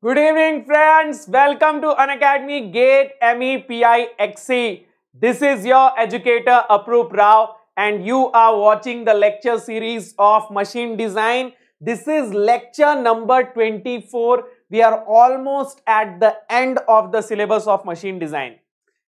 Good evening friends. Welcome to Unacademy Gate MEPi XC. This is your educator Aprup Rao and you are watching the lecture series of machine design. This is lecture number 24. We are almost at the end of the syllabus of machine design.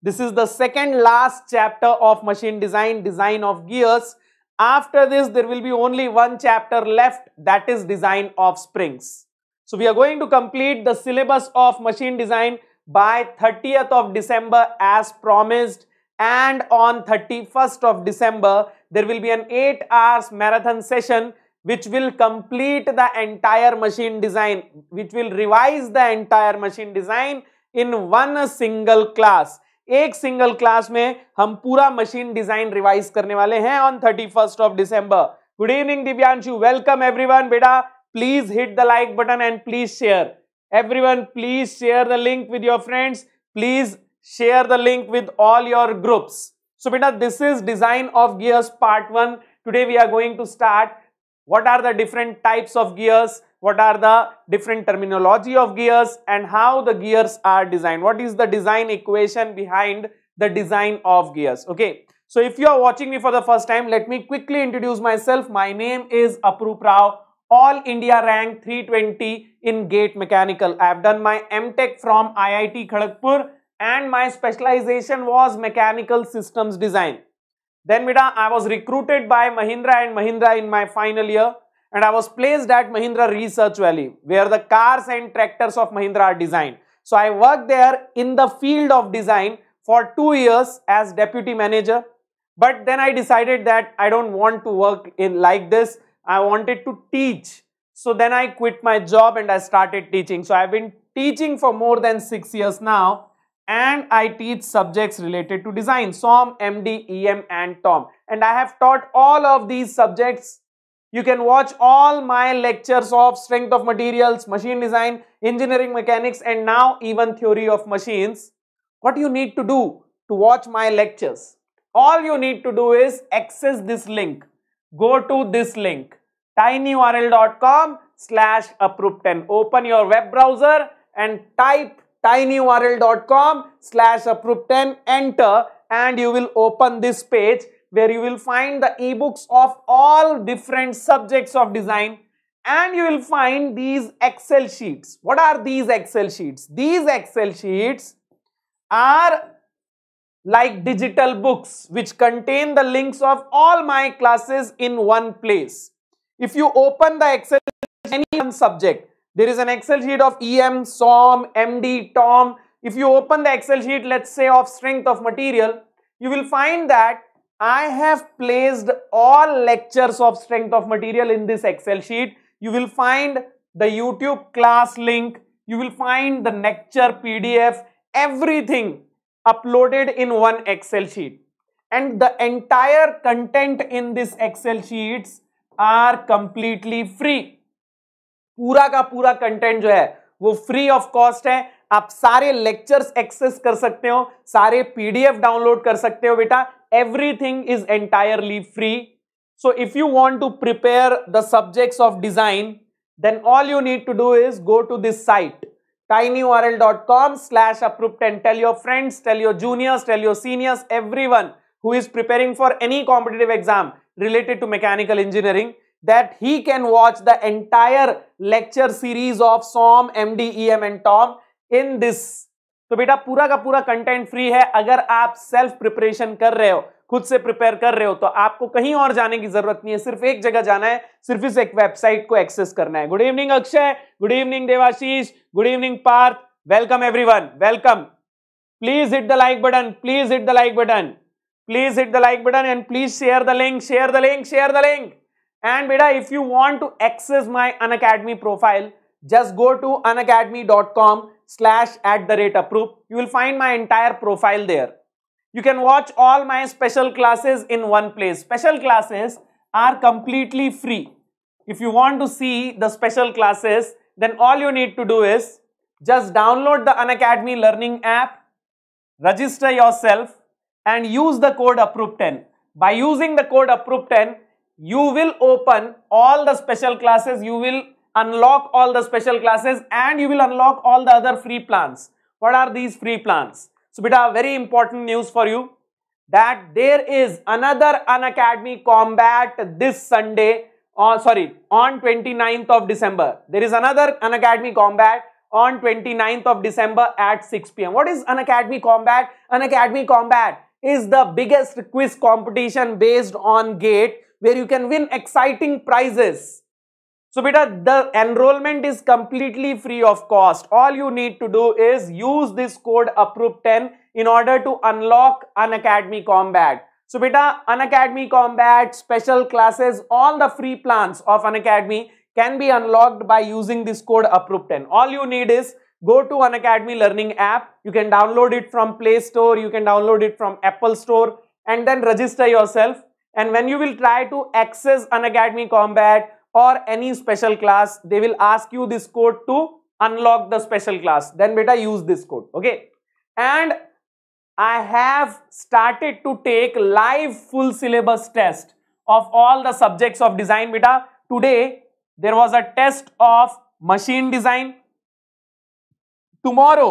This is the second last chapter of machine design, design of gears. After this, there will be only one chapter left that is design of springs. So we are going to complete the syllabus of machine design by 30th of December as promised and on 31st of December there will be an 8 hours marathon session which will complete the entire machine design which will revise the entire machine design in one single class एक single class में हम पूरा machine design revise करने वाले हैं on 31st first of December good evening Divyanshu welcome everyone बेटा Please hit the like button and please share. Everyone, please share the link with your friends. Please share the link with all your groups. So, beta, this is design of gears part 1. Today we are going to start what are the different types of gears, what are the different terminology of gears and how the gears are designed. What is the design equation behind the design of gears. Okay. So if you are watching me for the first time, let me quickly introduce myself. My name is Aprup Rao. All India rank 320 in gate mechanical. I have done my MTech from IIT Kharagpur and my specialization was mechanical systems design. Then Mida, I was recruited by Mahindra and Mahindra in my final year and I was placed at Mahindra Research Valley where the cars and tractors of Mahindra are designed. So I worked there in the field of design for two years as deputy manager. But then I decided that I don't want to work in like this. I wanted to teach. So then I quit my job and I started teaching. So I've been teaching for more than six years now and I teach subjects related to design, SOM, MD, EM and TOM. And I have taught all of these subjects. You can watch all my lectures of strength of materials, machine design, engineering mechanics and now even theory of machines. What you need to do to watch my lectures? All you need to do is access this link go to this link tinyurl.com slash approved10. Open your web browser and type tinyurl.com slash approved10, enter and you will open this page where you will find the ebooks of all different subjects of design and you will find these excel sheets. What are these excel sheets? These excel sheets are like digital books which contain the links of all my classes in one place. If you open the Excel any one subject, there is an Excel sheet of EM, SOM, MD, TOM. If you open the Excel sheet, let's say of strength of material, you will find that I have placed all lectures of strength of material in this Excel sheet. You will find the YouTube class link. You will find the lecture PDF, everything uploaded in one excel sheet and the entire content in this excel sheets are completely free pura ka pura content jo hai wo free of cost hai aap sare lectures access kar sakte ho sare pdf download kar sakte ho beta everything is entirely free so if you want to prepare the subjects of design then all you need to do is go to this site tinyurl.com slash approved and tell your friends, tell your juniors, tell your seniors, everyone who is preparing for any competitive exam related to mechanical engineering that he can watch the entire lecture series of SOM, MD, EM and TOM in this. So, beta, pura ka pura content free hai agar aap self-preparation kar rahe ho. खुद से prepare कर रहे हो तो आपको कहीं और जाने की जरूरत नहीं है सिर्फ एक जगह जाना है सिर्फ इस एक वेबसाइट को एक्सेस करना है good evening Akshay good evening Devashish good evening Parth welcome one welcome please hit the like button please hit the like button please hit the like button and please share the link share the link share the link and बेटा if you want to access my Unacademy profile Unacademy dot com slash at the rate approve you will find my entire profile there You can watch all my special classes in one place. Special classes are completely free. If you want to see the special classes, then all you need to do is just download the Unacademy learning app, register yourself and use the code APPROVE10. By using the code APPROVE10, you will open all the special classes, you will unlock all the special classes and you will unlock all the other free plans. What are these free plans? So, beta, very important news for you that there is another Unacademy combat this Sunday, uh, sorry, on 29th of December. There is another Unacademy combat on 29th of December at 6 p.m. What is Unacademy combat? Unacademy combat is the biggest quiz competition based on GATE where you can win exciting prizes so beta, the enrollment is completely free of cost. All you need to do is use this code approve 10 in order to unlock Unacademy Combat. So beta, Unacademy Combat, special classes, all the free plans of Unacademy can be unlocked by using this code approve 10 All you need is go to Unacademy Learning app. You can download it from Play Store. You can download it from Apple Store and then register yourself. And when you will try to access Unacademy Combat, or any special class they will ask you this code to unlock the special class then beta use this code okay and i have started to take live full syllabus test of all the subjects of design beta today there was a test of machine design tomorrow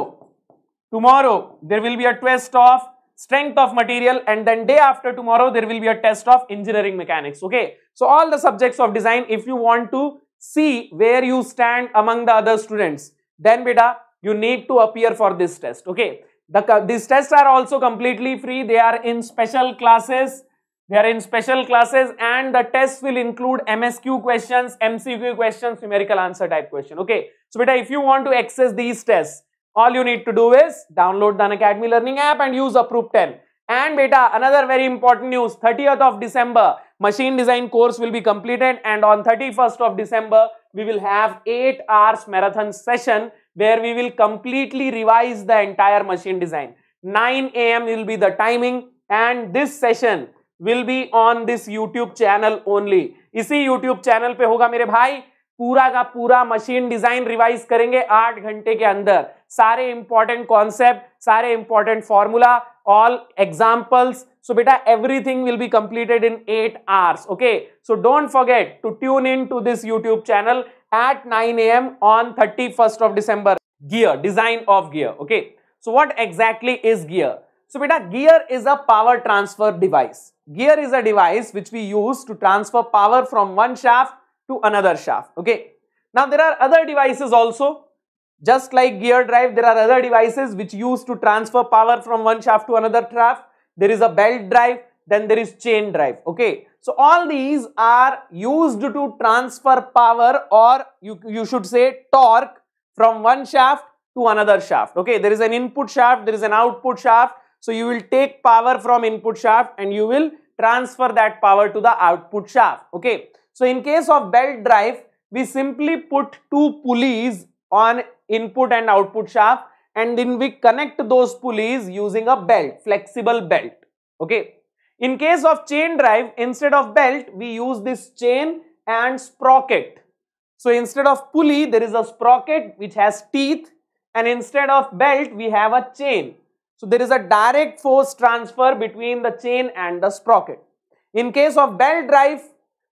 tomorrow there will be a test of strength of material and then day after tomorrow there will be a test of engineering mechanics okay so all the subjects of design if you want to see where you stand among the other students then beta you need to appear for this test okay the, these tests are also completely free they are in special classes they are in special classes and the tests will include msq questions mcq questions numerical answer type question okay so beta if you want to access these tests all you need to do is download the Academy Learning app and use Approve 10. And beta, another very important news, 30th of December, machine design course will be completed and on 31st of December, we will have 8 hours marathon session where we will completely revise the entire machine design. 9 a.m. will be the timing and this session will be on this YouTube channel only. see, YouTube channel पे होगा मेरे भाई पूरा का पूरा machine design revise करेंगे आठ घंटे के अंदर सारे इंपॉर्टेंट कॉन्सेप्ट सारे important formula all examples so बेटा everything will be completed in eight hours okay so don't forget to tune in to this YouTube channel at nine A M on thirty first of December gear design of gear okay so what exactly is gear so बेटा gear is a power transfer device gear is a device which we use to transfer power from one shaft to another shaft. Okay. Now there are other devices also. Just like gear drive, there are other devices which used to transfer power from one shaft to another shaft. There is a belt drive, then there is chain drive. Okay. So all these are used to transfer power or you, you should say torque from one shaft to another shaft. Okay. There is an input shaft, there is an output shaft. So you will take power from input shaft and you will transfer that power to the output shaft. Okay. So in case of belt drive, we simply put two pulleys on input and output shaft and then we connect those pulleys using a belt, flexible belt. Okay. In case of chain drive, instead of belt, we use this chain and sprocket. So instead of pulley, there is a sprocket which has teeth and instead of belt, we have a chain. So there is a direct force transfer between the chain and the sprocket. In case of belt drive,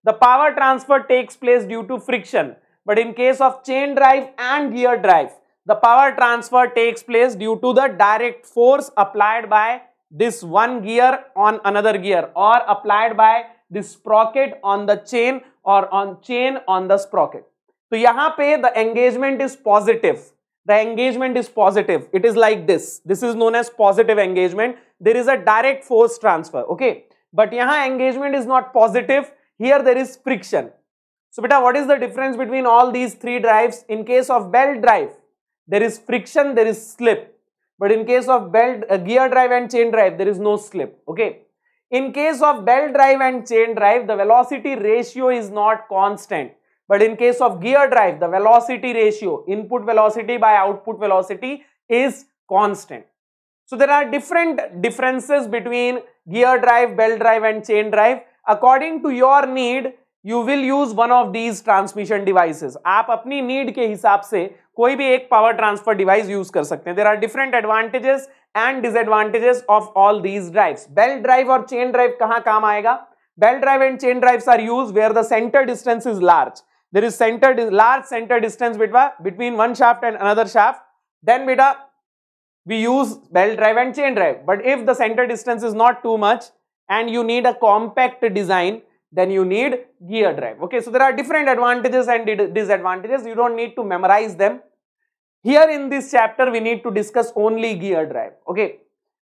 the power transfer takes place due to friction. But in case of chain drive and gear drive, the power transfer takes place due to the direct force applied by this one gear on another gear or applied by this sprocket on the chain or on chain on the sprocket. So here the engagement is positive. The engagement is positive. It is like this. This is known as positive engagement. There is a direct force transfer. Okay. But here engagement is not positive here there is friction. So beta, what is the difference between all these three drives? In case of belt drive, there is friction, there is slip. But in case of belt, uh, gear drive and chain drive, there is no slip. Okay. In case of belt drive and chain drive, the velocity ratio is not constant. But in case of gear drive, the velocity ratio, input velocity by output velocity is constant. So there are different differences between gear drive, belt drive and chain drive according to your need you will use one of these transmission devices aap apni need ke hisab se koi bhi ek power transfer device use kar sakte there are different advantages and disadvantages of all these drives bell drive or chain drive kahan kaam aayega bell drive and chain drives are used where the center distance is large there is centered large center distance between between one shaft and another shaft then beta we use bell drive and chain drive but if the center distance is not too much and you need a compact design then you need gear drive okay so there are different advantages and disadvantages you don't need to memorize them here in this chapter we need to discuss only gear drive okay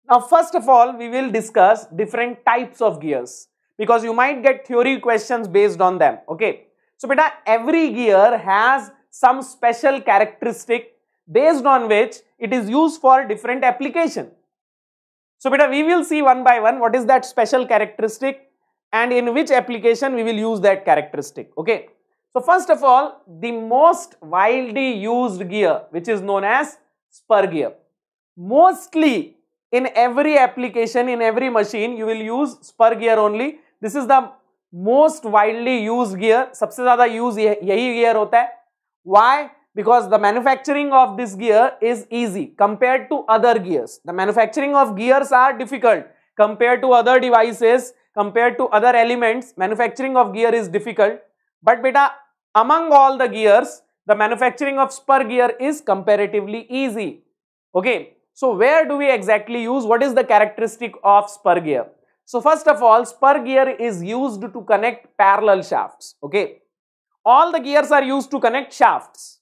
now first of all we will discuss different types of gears because you might get theory questions based on them okay so beta every gear has some special characteristic based on which it is used for different application so, beta, we will see one by one what is that special characteristic and in which application we will use that characteristic. Okay. So, first of all, the most widely used gear which is known as spur gear. Mostly in every application, in every machine, you will use spur gear only. This is the most widely used gear. सबसे ज़्यादा use यही gear होता है. Why? because the manufacturing of this gear is easy compared to other gears. The manufacturing of gears are difficult compared to other devices, compared to other elements, manufacturing of gear is difficult. But beta, among all the gears, the manufacturing of spur gear is comparatively easy. Okay, so where do we exactly use, what is the characteristic of spur gear? So first of all, spur gear is used to connect parallel shafts. Okay, all the gears are used to connect shafts.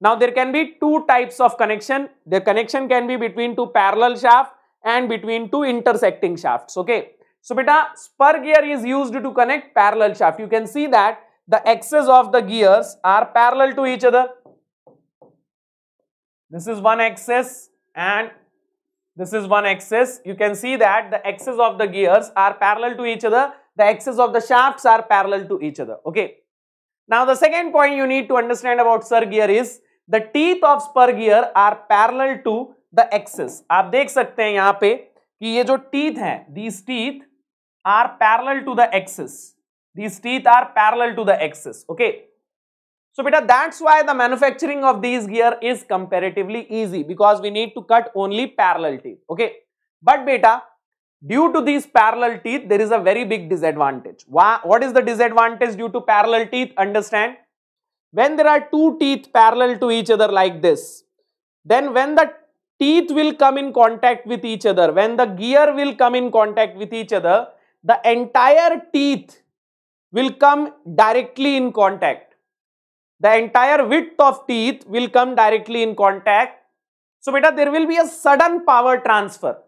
Now there can be two types of connection. The connection can be between two parallel shafts and between two intersecting shafts. Okay. So beta spur gear is used to connect parallel shaft. You can see that the axes of the gears are parallel to each other. This is one axis and this is one axis. You can see that the axes of the gears are parallel to each other. The axes of the shafts are parallel to each other. Okay. Now the second point you need to understand about spur gear is the teeth of spur gear are parallel to the देख सकते हैं यहां पे कि ये जो teeth हैं these teeth are parallel to the axis these teeth are parallel to so beta that's why the manufacturing of these gear is comparatively easy because we need to cut only parallel teeth okay but beta due to these parallel teeth there is a very big disadvantage Why, what is the disadvantage due to parallel teeth understand when there are two teeth parallel to each other like this, then when the teeth will come in contact with each other, when the gear will come in contact with each other, the entire teeth will come directly in contact. The entire width of teeth will come directly in contact. So, beta, there will be a sudden power transfer.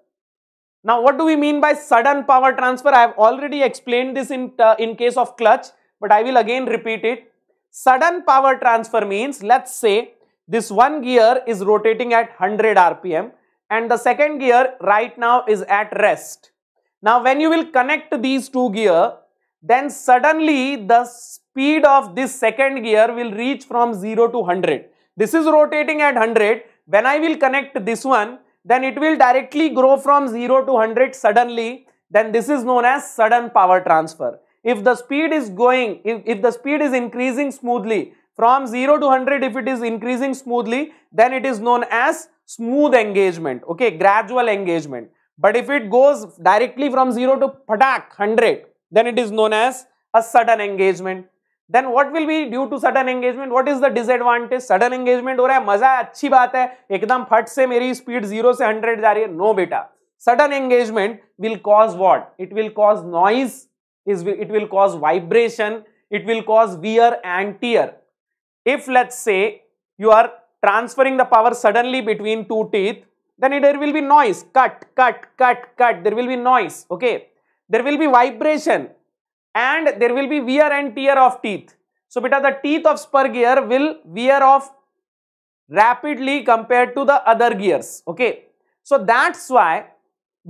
Now, what do we mean by sudden power transfer? I have already explained this in, uh, in case of clutch, but I will again repeat it. Sudden power transfer means let's say this one gear is rotating at 100 rpm and the second gear right now is at rest. Now when you will connect these two gear then suddenly the speed of this second gear will reach from 0 to 100. This is rotating at 100. When I will connect this one then it will directly grow from 0 to 100 suddenly then this is known as sudden power transfer if the speed is going, if, if the speed is increasing smoothly, from 0 to 100, if it is increasing smoothly, then it is known as smooth engagement, okay, gradual engagement. But if it goes directly from 0 to patak, 100, then it is known as a sudden engagement. Then what will be due to sudden engagement? What is the disadvantage? Sudden engagement or a? hai, achhi baat hai. Ekdam phat se meri speed 0 se 100 ja hai. No beta. Sudden engagement will cause what? It will cause noise is it will cause vibration, it will cause wear and tear. If let's say you are transferring the power suddenly between two teeth, then there will be noise, cut, cut, cut, cut, there will be noise, okay. There will be vibration and there will be wear and tear of teeth. So, beta, the teeth of spur gear will wear off rapidly compared to the other gears, okay. So, that's why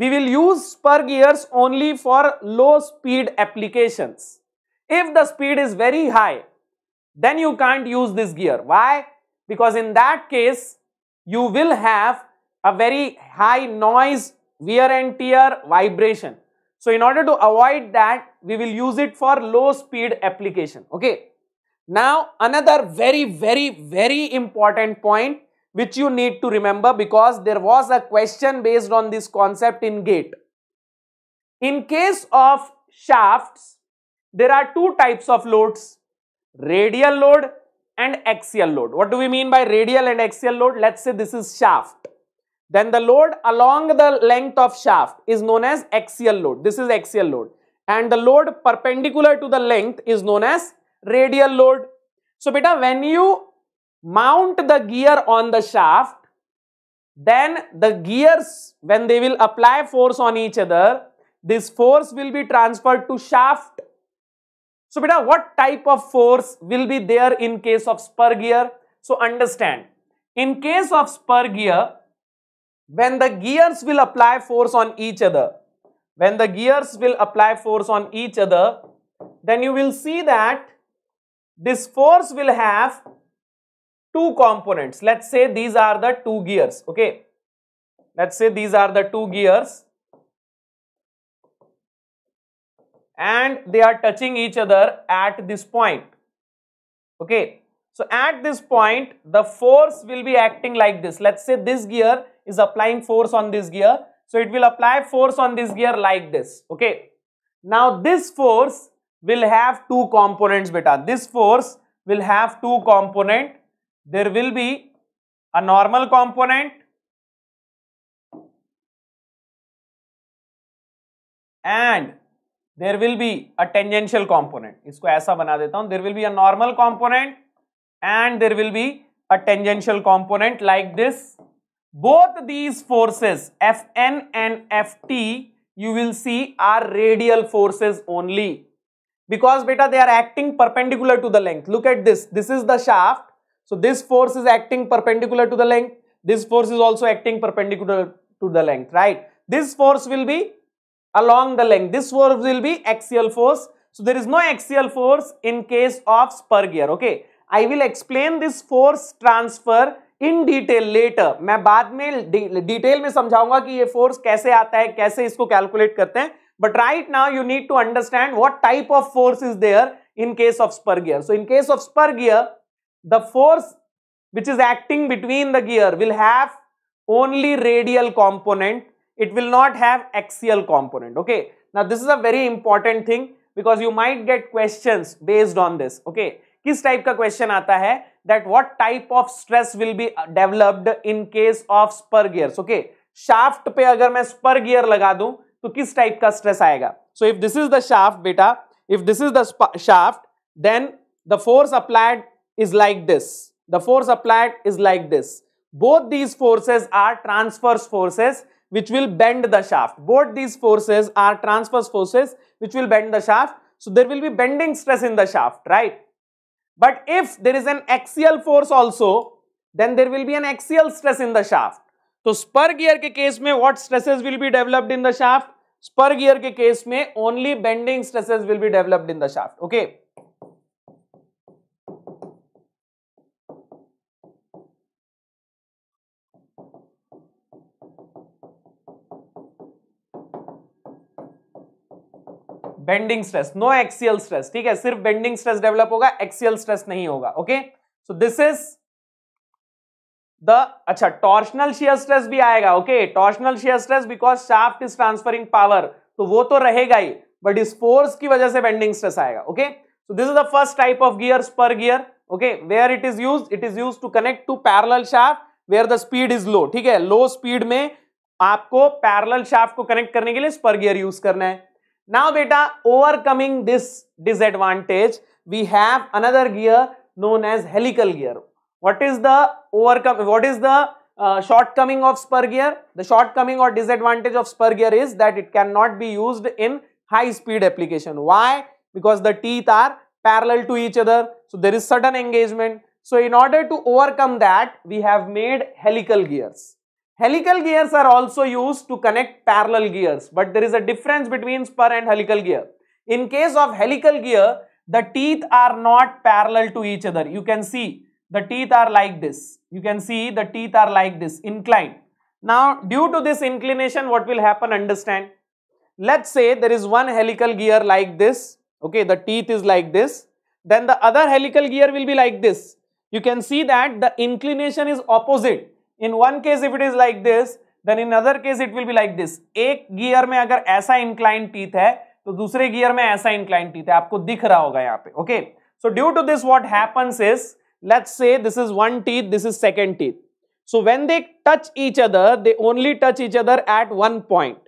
we will use spur gears only for low speed applications. If the speed is very high, then you can't use this gear. Why? Because in that case, you will have a very high noise, wear and tear, vibration. So in order to avoid that, we will use it for low speed application. Okay. Now another very, very, very important point which you need to remember because there was a question based on this concept in gate. In case of shafts, there are two types of loads, radial load and axial load. What do we mean by radial and axial load? Let's say this is shaft. Then the load along the length of shaft is known as axial load. This is axial load. And the load perpendicular to the length is known as radial load. So, beta, when you mount the gear on the shaft, then the gears, when they will apply force on each other, this force will be transferred to shaft. So, beta, what type of force will be there in case of spur gear? So, understand, in case of spur gear, when the gears will apply force on each other, when the gears will apply force on each other, then you will see that this force will have two components. Let's say these are the two gears. Okay. Let's say these are the two gears and they are touching each other at this point. Okay. So at this point, the force will be acting like this. Let's say this gear is applying force on this gear. So it will apply force on this gear like this. Okay. Now this force will have two components beta. This force will have two component there will be a normal component and there will be a tangential component. इसको ऐसा बना देता हूँ there will be a normal component and there will be a tangential component like this. Both these forces Fn and Ft you will see are radial forces only because beta they are acting perpendicular to the length. Look at this. This is the shaft so this force is acting perpendicular to the length. This force is also acting perpendicular to the length, right? This force will be along the length. This force will be axial force. So there is no axial force in case of spur gear, okay? I will explain this force transfer in detail later. I will explain this force transfer in detail later. I will explain this force transfer in detail later. But right now you need to understand what type of force is there in case of spur gear. So in case of spur gear, the force which is acting between the gear will have only radial component it will not have axial component okay now this is a very important thing because you might get questions based on this okay kis type ka question aata hai that what type of stress will be developed in case of spur gears okay shaft pe agar main spur gear laga दूं to kis type ka stress aayega so if this is the shaft beta if this is the shaft then the force applied is like this. The force applied is like this. Both these forces are transverse forces which will bend the shaft. Both these forces are transverse forces which will bend the shaft. So there will be bending stress in the shaft, right? But if there is an axial force also, then there will be an axial stress in the shaft. So spur gear case case what stresses will be developed in the shaft? Spur gear case के only bending stresses will be developed in the shaft. The bending stress no axial stress ठीक है सिर्फ bending stress develop होगा axial stress नहीं होगा okay so this is the अच्छा torsional shear stress भी आएगा okay torsional shear stress because shaft is transferring power तो वो तो रहेगा ही बट इस फोर्स की वजह से बेंडिंग स्ट्रेस आएगा okay so this is the first type of gear spur gear okay where it is use it is use to connect to parallel shaft where the speed is low ठीक है लो speed में आपको parallel shaft को connect करने के लिए spur gear use करना है Now beta overcoming this disadvantage we have another gear known as helical gear. What is the overcome what is the uh, shortcoming of spur gear? The shortcoming or disadvantage of spur gear is that it cannot be used in high speed application. Why? Because the teeth are parallel to each other. So there is certain engagement. So in order to overcome that we have made helical gears. Helical gears are also used to connect parallel gears, but there is a difference between spur and helical gear. In case of helical gear, the teeth are not parallel to each other. You can see the teeth are like this. You can see the teeth are like this, inclined. Now, due to this inclination, what will happen, understand? Let's say there is one helical gear like this. Okay, the teeth is like this. Then the other helical gear will be like this. You can see that the inclination is opposite in one case if it is like this then in other case it will be like this ek gear mein agar aisa inclined teeth hai to dusre gear mein aisa inclined teeth hai aapko dikh raha hoga yahan pe okay so due to this what happens is let's say this is one teeth this is second teeth so when they touch each other they only touch each other at one point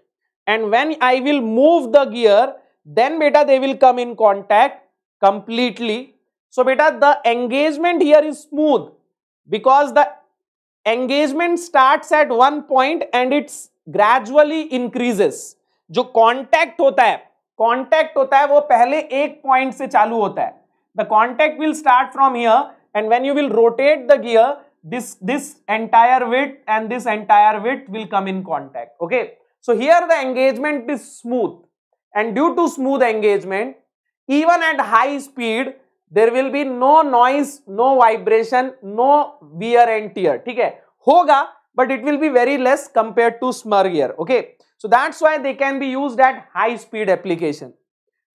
and when i will move the gear then beta they will come in contact completely so beta the engagement here is smooth because the engagement start at one point and it's gradually increases जो contact होता है contact होता है वो पहले एक point से चालू होता है the contact will start from here and when you will rotate the gear this this entire width and this entire width will come in contact okay so here the engagement is smooth and due to smooth engagement even at high speed There will be no noise, no vibration, no wear and tear. ठीक है होगा but it will be very less compared to स्मर Okay, so that's why they can be used at high speed application.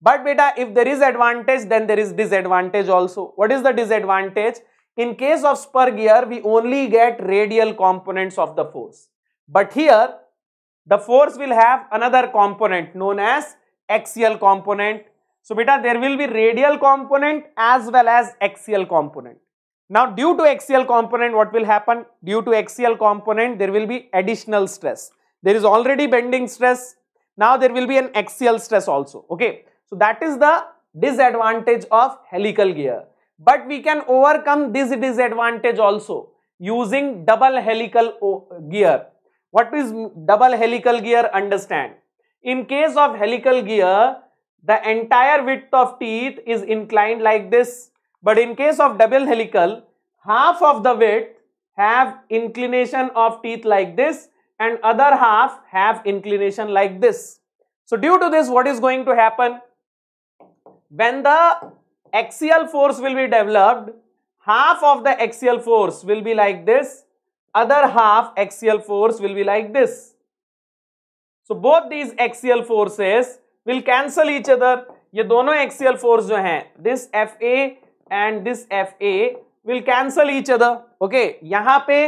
But beta, if there is advantage, then there is disadvantage also. What is the disadvantage? In case of spur gear, we only get radial components of the force. But here, the force will have another component known as axial component so beta there will be radial component as well as axial component. Now due to axial component what will happen? Due to axial component there will be additional stress. There is already bending stress. Now there will be an axial stress also. Okay. So that is the disadvantage of helical gear. But we can overcome this disadvantage also using double helical oh, gear. What is double helical gear? Understand. In case of helical gear, the entire width of teeth is inclined like this. But in case of double helical, half of the width have inclination of teeth like this and other half have inclination like this. So due to this, what is going to happen? When the axial force will be developed, half of the axial force will be like this, other half axial force will be like this. So both these axial forces will cancel each other ये दोनों axial force जो है this F A and this F A will cancel each other okay यहां पे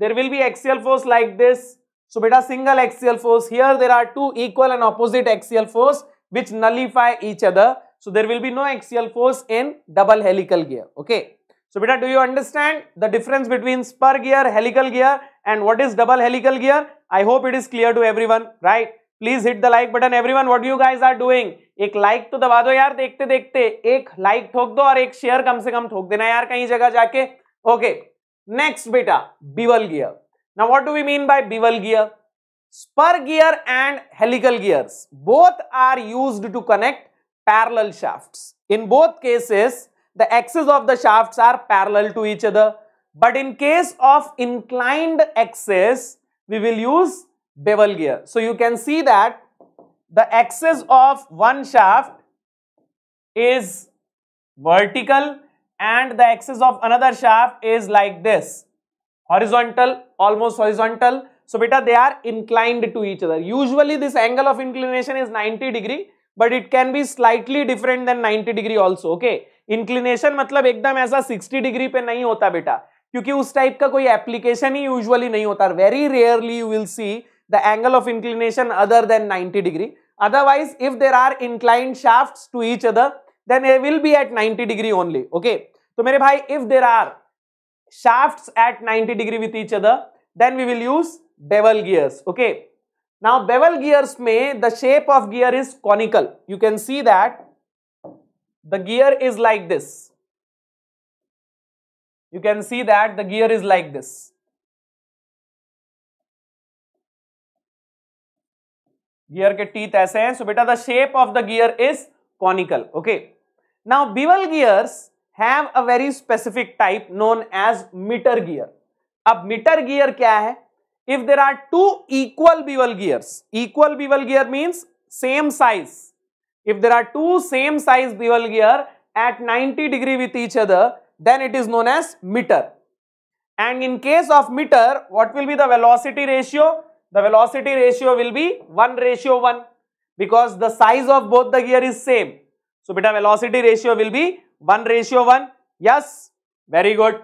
there will be axial force like this so बेटा single axial force here there are two equal and opposite axial force which nullify each other so there will be no axial force in double helical gear okay so बेटा do you understand the difference between spur gear helical gear and what is double helical gear I hope it is clear to every one right please hit the like button every one what you guys are doing एक like तो दबा दो यार देखते देखते एक like ठोक दो और एक शेयर कम से कम ठोक देना यार कहीं जगह जाके ओके नेक्स्ट बेटा बीवल गियर ना what do we mean by bevel gear spur gear and helical gear both are use to connect parallel shaft in both cases the axes of the shaft are parallel to each other but in case of inclined axes we will use bevel gear. So you can see that the axis of one shaft is vertical and the axis of another shaft is like this horizontal almost horizontal so beta they are inclined to each other usually this angle of inclination is 90 degree but it can be slightly different than 90 degree also okay inclination matlab ekdam aisa 60 degree pe nahi hota beta kyunki us type ka koi application hi usually nahi hota very rarely you will see the angle of inclination other than 90 degree. Otherwise, if there are inclined shafts to each other, then they will be at 90 degree only. Okay. So, my bhai, if there are shafts at 90 degree with each other, then we will use bevel gears. Okay. Now, bevel gears may the shape of gear is conical. You can see that the gear is like this. You can see that the gear is like this. Gear के टीथ ऐसे हैं so बेटा the shape of the gear is conical okay now bevel gear have a very specific type known as miter gear अब miter gear क्या है if there are two equal bevel gear equal bevel gear means same size if there are two same size bevel gear at ninety degree with each other then it is known as miter and in case of miter what will be the velocity ratio the velocity ratio will be 1 ratio 1 because the size of both the gear is same. So, beta velocity ratio will be 1 ratio 1. Yes, very good.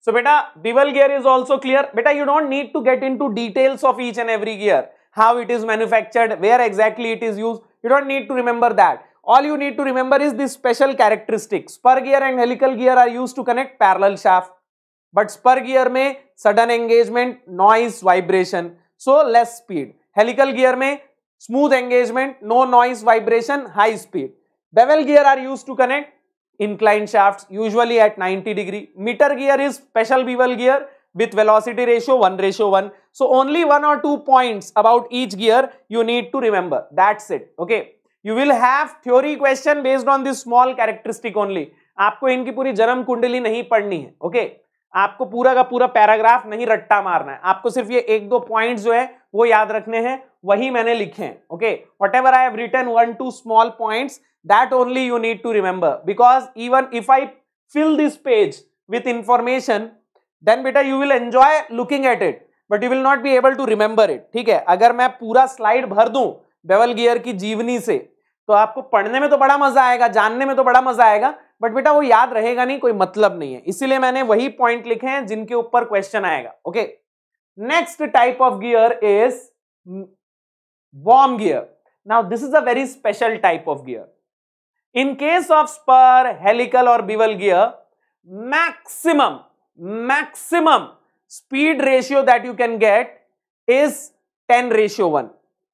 So, beta bevel gear is also clear. Beta you don't need to get into details of each and every gear. How it is manufactured, where exactly it is used. You don't need to remember that. All you need to remember is this special characteristics. Spur gear and helical gear are used to connect parallel shaft. But spur gear may sudden engagement, noise, vibration. So less speed helical gear में smooth engagement no noise vibration high speed bevel gear are use to connect incline shaft usually at 90 degree miter gear is special bevel gear with velocity ratio one ratio one so only one और two point about each gear you need to remember that's it okay you will have theory question based on this small characteristic only आपको इनकी पूरी जन्म कुंडली नहीं पढ़नी है okay okay? आपको पूरा का पूरा पैराग्राफ नहीं रट्टा मारना है आपको सिर्फ ये एक दो पॉइंट जो है वो याद रखने हैं वही मैंने लिखे हैं okay whatever I have written one two small points that only you need to remember because even if I fill this page with information then बेटा you will enjoy looking at it but you will not be able to remember it ठीक है अगर मैं पूरा slide भर दू bevel gear की जीवनी से तो आपको पढ़ने में तो बड़ा मजा आएगा जानने में तो बड़ा मजा आएगा बट बेटा वो याद रहेगा नहीं कोई मतलब नहीं है इसीलिए मैंने वही पॉइंट लिखे हैं जिनके ऊपर क्वेश्चन आएगा okay next type of gear is worm gear now this is a very special type of gear in case of spur helical और bevel gear maximum maximum speed ratio that you can get is 10 ratio 1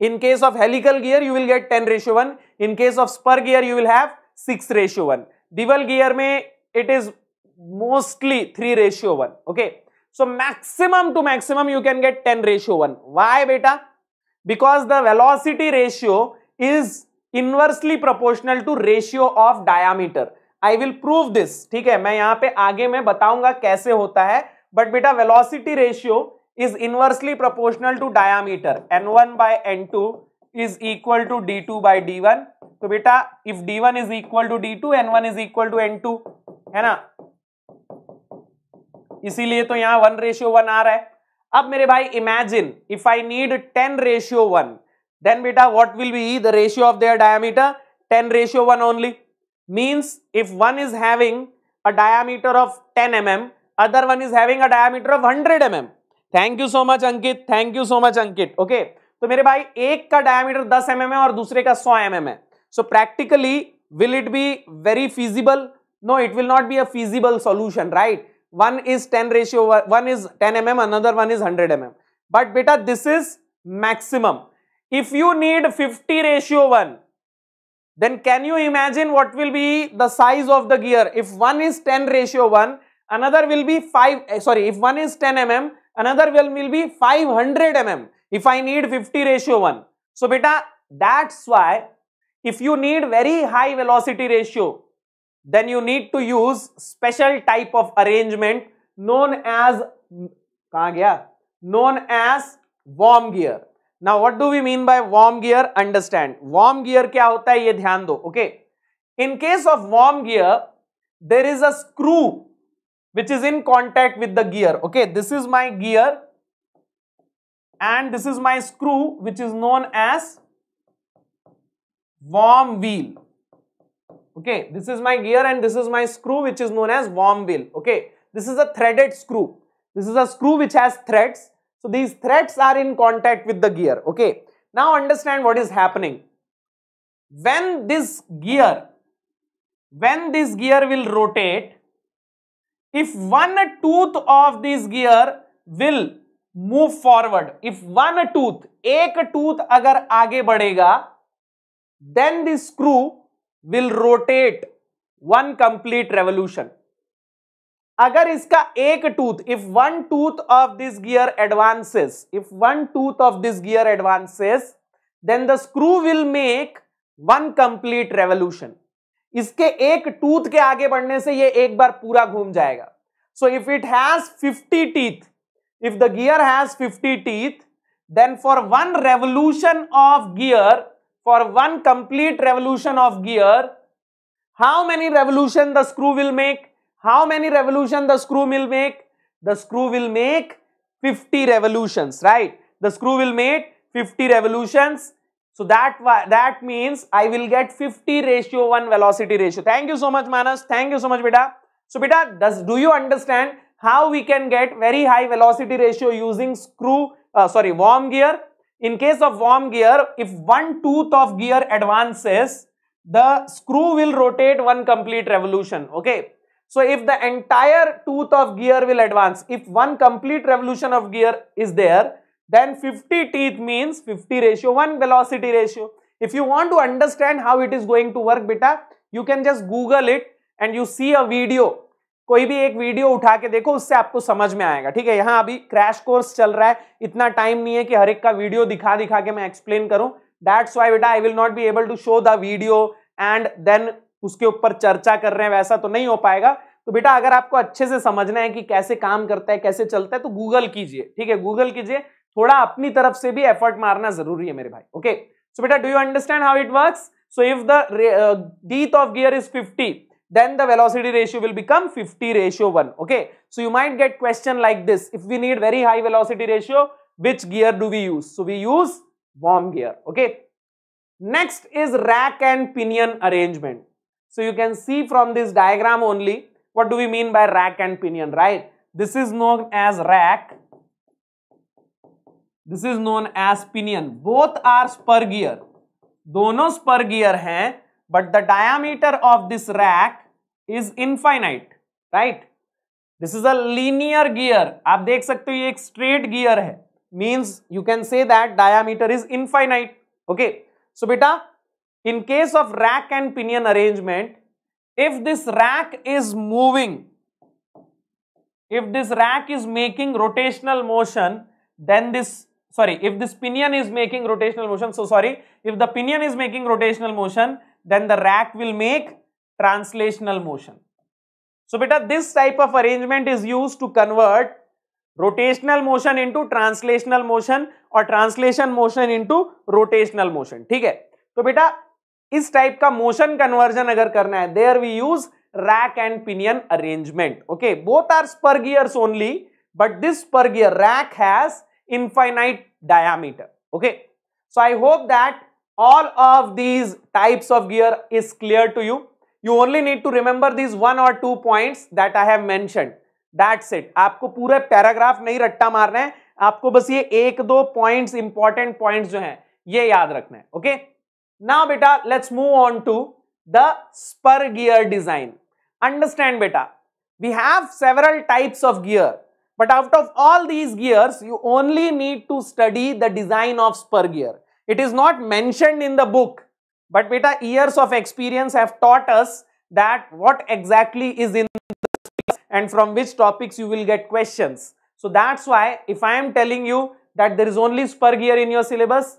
in case of helical gear you will get 10 ratio 1 in case of spur gear you will have 6 ratio 1 bevel gear में it is mostly three ratio one okay so maximum to maximum you can get ten ratio one why बेटा because the velocity ratio is inversely proportional to ratio of diameter I will prove this ठीक है मैं यहां पे आगे में बताऊंगा कैसे होता है बट बेटा velocity ratio is inversely proportional to diameter N one by N two is equal to D two by D one तो बेटा if D one is equal to D two N one is equal to N two है ना इसीलिए तो यहां one ratio one आ रहा है अब मेरे भाई imagine if I need ten ratio one then बेटा what will be the ratio of their diameter ten ratio one only means if one is having a diameter of ten M M other one is having a diameter of hundred M M thank you so much Ankit thank you so much Ankit okay तो मेरे भाई एक का diameter 10 M mm है और दूसरे का 100 M mm है so practically will it be very feasible no it will not be a feasible solution right one is 10 ratio one is 10 M M another one is 100 M mm. But mm. बेटा this is maximum if you need 50 ratio one then can you imagine what will be the size of the gear if one is ten ratio one another will be five sorry if one is ten M M another will be five hundred M M if I need 50 ratio 1. So beta, that's why if you need very high velocity ratio, then you need to use special type of arrangement known as known as warm gear. Now what do we mean by warm gear? Understand. Warm gear क्या होता Okay. In case of warm gear, there is a screw which is in contact with the gear. Okay, this is my gear and this is my screw which is known as worm wheel. Okay, this is my gear and this is my screw which is known as worm wheel. Okay, this is a threaded screw. This is a screw which has threads. So these threads are in contact with the gear. Okay, now understand what is happening. When this gear, when this gear will rotate, if one tooth of this gear will move forward if one tooth एक tooth अगर आगे बढ़ेगा then the screw will rotate one complete revolution अगर इसका एक tooth if one tooth of this gear advances if one tooth of this gear advances then the screw will make one complete revolution इसके एक tooth के आगे बढ़ने से ये एक बार पूरा घूम जाएगा so if it has 50 teeth If the gear has 50 teeth, then for one revolution of gear, for one complete revolution of gear, how many revolution the screw will make? How many revolution the screw will make? The screw will make 50 revolutions, right? The screw will make 50 revolutions. So that, that means I will get 50 ratio 1 velocity ratio. Thank you so much Manas. Thank you so much Bita. So Bita, does, do you understand how we can get very high velocity ratio using screw, uh, sorry, worm gear. In case of worm gear, if one tooth of gear advances, the screw will rotate one complete revolution, okay? So if the entire tooth of gear will advance, if one complete revolution of gear is there, then 50 teeth means 50 ratio 1 velocity ratio. If you want to understand how it is going to work beta, you can just google it and you see a video कोई भी एक video उठा के देखो उससे आपको समझ में आएगा ठीक है यहां अभी क्रैश कोर्स चल रहा है इतना टाइम नहीं है कि हर एक का वीडियो दिखा दिखा के मैं एक्सप्लेन करूं दैट्स वाई बेटा I will not be able to show the video and then उसके ऊपर चर्चा कर रहे हैं वैसा तो नहीं हो पाएगा तो बेटा अगर आपको अच्छे से समझना है कि कैसे काम करता है कैसे चलता है तो गूगल कीजिए ठीक है गूगल कीजिए थोड़ा अपनी तरफ से भी एफर्ट मारना जरूरी है मेरे भाई ओके सो बेटा do you understand how it works so if the teeth of gear is fifty then the velocity ratio will become 50 ratio 1. Okay. So you might get question like this. If we need very high velocity ratio, which gear do we use? So we use worm gear. Okay. Next is rack and pinion arrangement. So you can see from this diagram only, what do we mean by rack and pinion, right? This is known as rack. This is known as pinion. Both are spur gear. दोनों spur gear हैं but the diameter of this rack is infinite, right? This is a linear gear. आप देख सकते हो ये एक straight gear है. Means you can say that diameter is infinite. Okay. So beta, in case of rack and pinion arrangement, if this rack is moving, if this rack is making rotational motion, then this sorry if this pinion is making rotational motion so sorry if the pinion is making rotational motion then the rack will make translational motion. So, beta, this type of arrangement is used to convert rotational motion into translational motion or translation motion into rotational motion. Okay? So, beta, this type of motion conversion, agar karna hai, there we use rack and pinion arrangement. Okay, Both are spur gears only, but this spur gear rack has infinite diameter. Okay, So, I hope that all of these types of gear is clear to you. You only need to remember these one or two points that I have mentioned. That's it. आपको पूरे paragraph नहीं रट्टा मारना है आपको बस ये एक दो points important points जो हैं ये याद रखने है ओके नाउ बेटा move on to the spur gear design. Understand, बेटा we have several types of gear but out of all these gears you only need to study the design of spur gear it is not mentioned in the book, but beta years of experience have taught us that what exactly is in the and from which topics you will get questions. So that's why if I am telling you that there is only spur gear in your syllabus,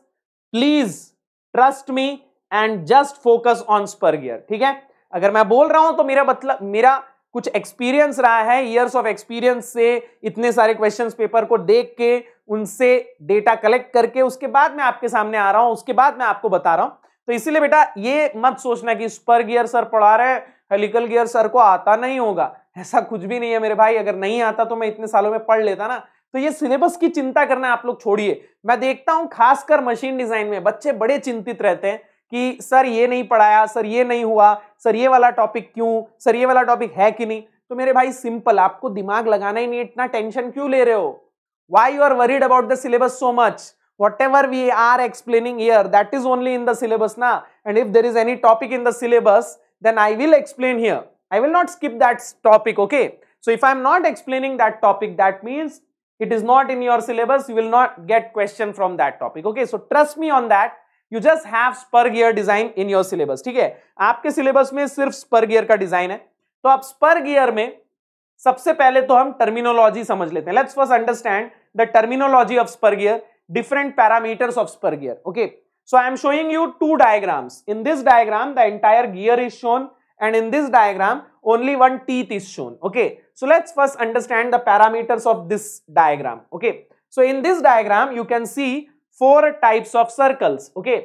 please trust me and just focus on spur gear. Okay? है? अगर मैं बोल रहा हूं तो मेरा मतलब मेरा कुछ एक्सपीरियंस रहा है ईयर्स ऑफ एक्सपीरियंस से इतने सारे क्वेश्चंस पेपर को देख के उनसे डेटा कलेक्ट करके उसके बाद मैं आपके सामने आ रहा हूं उसके बाद मैं आपको बता रहा हूं तो इसीलिए बेटा ये मत सोचना कि स्पर गियर सर पढ़ा रहे हैं हेलिकल गियर सर को आता नहीं होगा ऐसा कुछ भी नहीं है मेरे भाई अगर नहीं आता तो मैं इतने सालों में पढ़ लेता ना तो ये सिलेबस की चिंता करना आप लोग छोड़िए मैं देखता हूं खासकर मशीन डिजाइन में बच्चे बड़े चिंतित रहते हैं कि सर ये नहीं पढ़ाया सर ये नहीं हुआ सर ये वाला टॉपिक क्यों सर ये वाला टॉपिक है कि नहीं तो मेरे भाई सिंपल आपको दिमाग लगाना ही नहीं इतना टेंशन क्यों ले रहे हो Why you are worried about the syllabus so much? Whatever we are explaining here, that is only in the syllabus na. And if there is any topic in the syllabus, then I will explain here. I will not skip that topic, okay? So if I am not explaining that topic, that means it is not in your syllabus, you will not get question from that topic, okay? So trust me on that. You just have spur gear design in your syllabus. Okay. है syllabus. Syllabus में सिर्फ spur gear का design सबसे पहले तो हम terminology समझ Let's first understand the terminology of of spur gear different parameters of spur gear okay so i am showing you two diagrams in this diagram the entire gear is shown and in this diagram only one tooth is shown okay so let's first understand the parameters of this diagram okay so in this diagram you can see four types of circles okay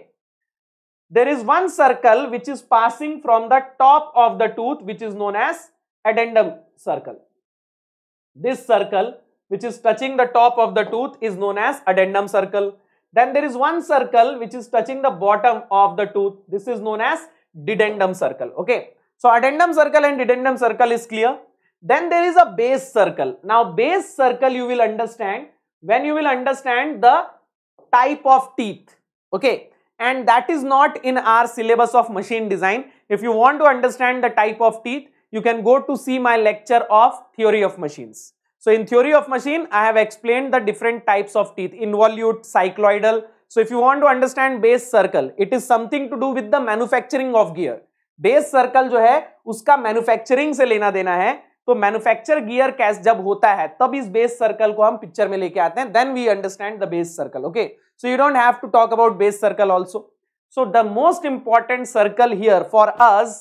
there is one circle which is passing from the top of the tooth which is known as addendum circle. This circle which is touching the top of the tooth is known as addendum circle. Then there is one circle which is touching the bottom of the tooth. This is known as didendum circle. Okay. So addendum circle and didendum circle is clear. Then there is a base circle. Now base circle you will understand when you will understand the type of teeth. Okay. And that is not in our syllabus of machine design. If you want to understand the type of teeth, you can go to see my lecture of theory of machines. So in theory of machine, I have explained the different types of teeth, involute, cycloidal. So if you want to understand base circle, it is something to do with the manufacturing of gear. base circle jo hai uska manufacturing se lena dena hai to manufacture gear cast jab hota hai tab is base circle ko hum picture mein leke aate hain then we understand the base circle okay so you don't have to talk about base circle also so the most important circle here for us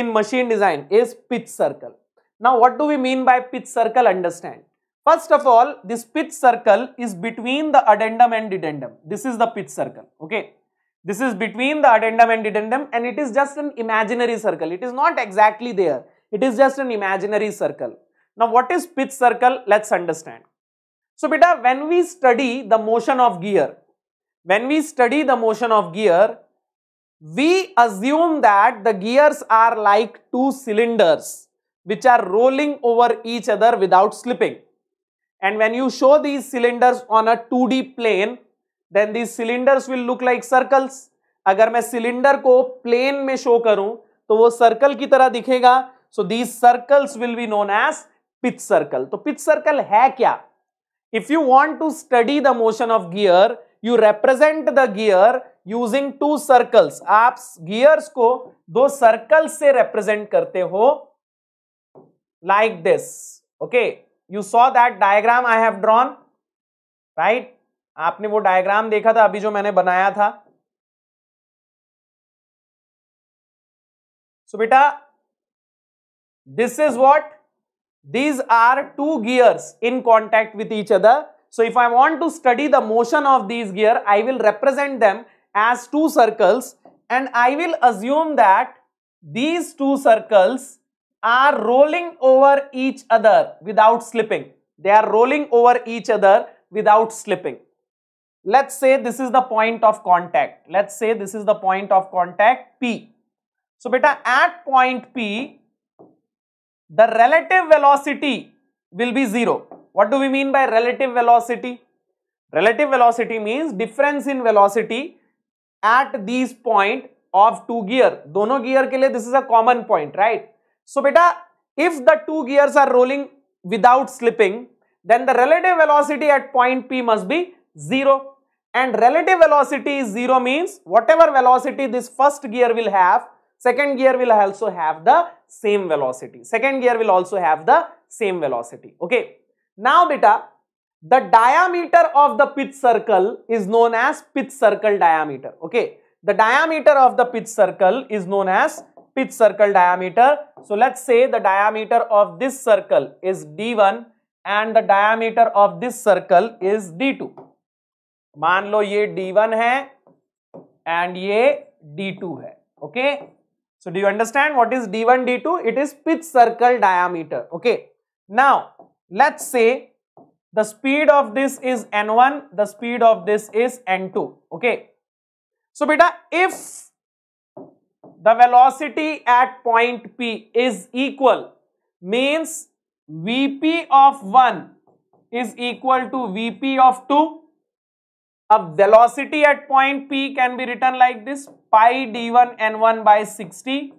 in machine design is pitch circle. Now what do we mean by pitch circle understand? First of all this pitch circle is between the addendum and dedendum. This is the pitch circle okay. This is between the addendum and dedendum and it is just an imaginary circle. It is not exactly there. It is just an imaginary circle. Now what is pitch circle? Let's understand. So beta when we study the motion of gear, when we study the motion of gear, we assume that the gears are like two cylinders which are rolling over each other without slipping. And when you show these cylinders on a 2D plane, then these cylinders will look like circles. agar main cylinder ko plane mein show karu to wo circle ki tarah dikhega so these circles will be known as pitch circle to pitch circle hai kya if you want to study the motion of gear you represent the gear using two circles आप gears को दो circles से represent करते हो like this okay you saw that diagram I have drawn right आपने वो diagram देखा था अभी जो मैंने बनाया था सो बेटा this is what these are two gears in contact with each other so if I want to study the motion of these gear I will represent them as two circles and I will assume that these two circles are rolling over each other without slipping. They are rolling over each other without slipping. Let's say this is the point of contact. Let's say this is the point of contact P. So, beta at point P, the relative velocity will be 0. What do we mean by relative velocity? Relative velocity means difference in velocity at these point of two gear दोनों gear के लिए this is a common point right so बेटा the two gears are rolling without slipping, then the relative velocity at point P must be 0. And relative velocity is 0 means whatever velocity this first gear will have, second gear will also have the same velocity. Second gear will also have the same velocity. Okay. Now beta, the diameter of the pitch circle is known as pitch circle diameter. Okay. The diameter of the pitch circle is known as pitch circle diameter. So let's say the diameter of this circle is D1 and the diameter of this circle is D2. मान लो ये D1 है and ये D2 है Okay, so do you understand what D1 D2 is pitch circle diameter. Okay, now let's say the speed of this is n1, the speed of this is n2. Okay. So, beta, if the velocity at point P is equal, means Vp of 1 is equal to Vp of 2. A velocity at point P can be written like this pi d1 n1 by 60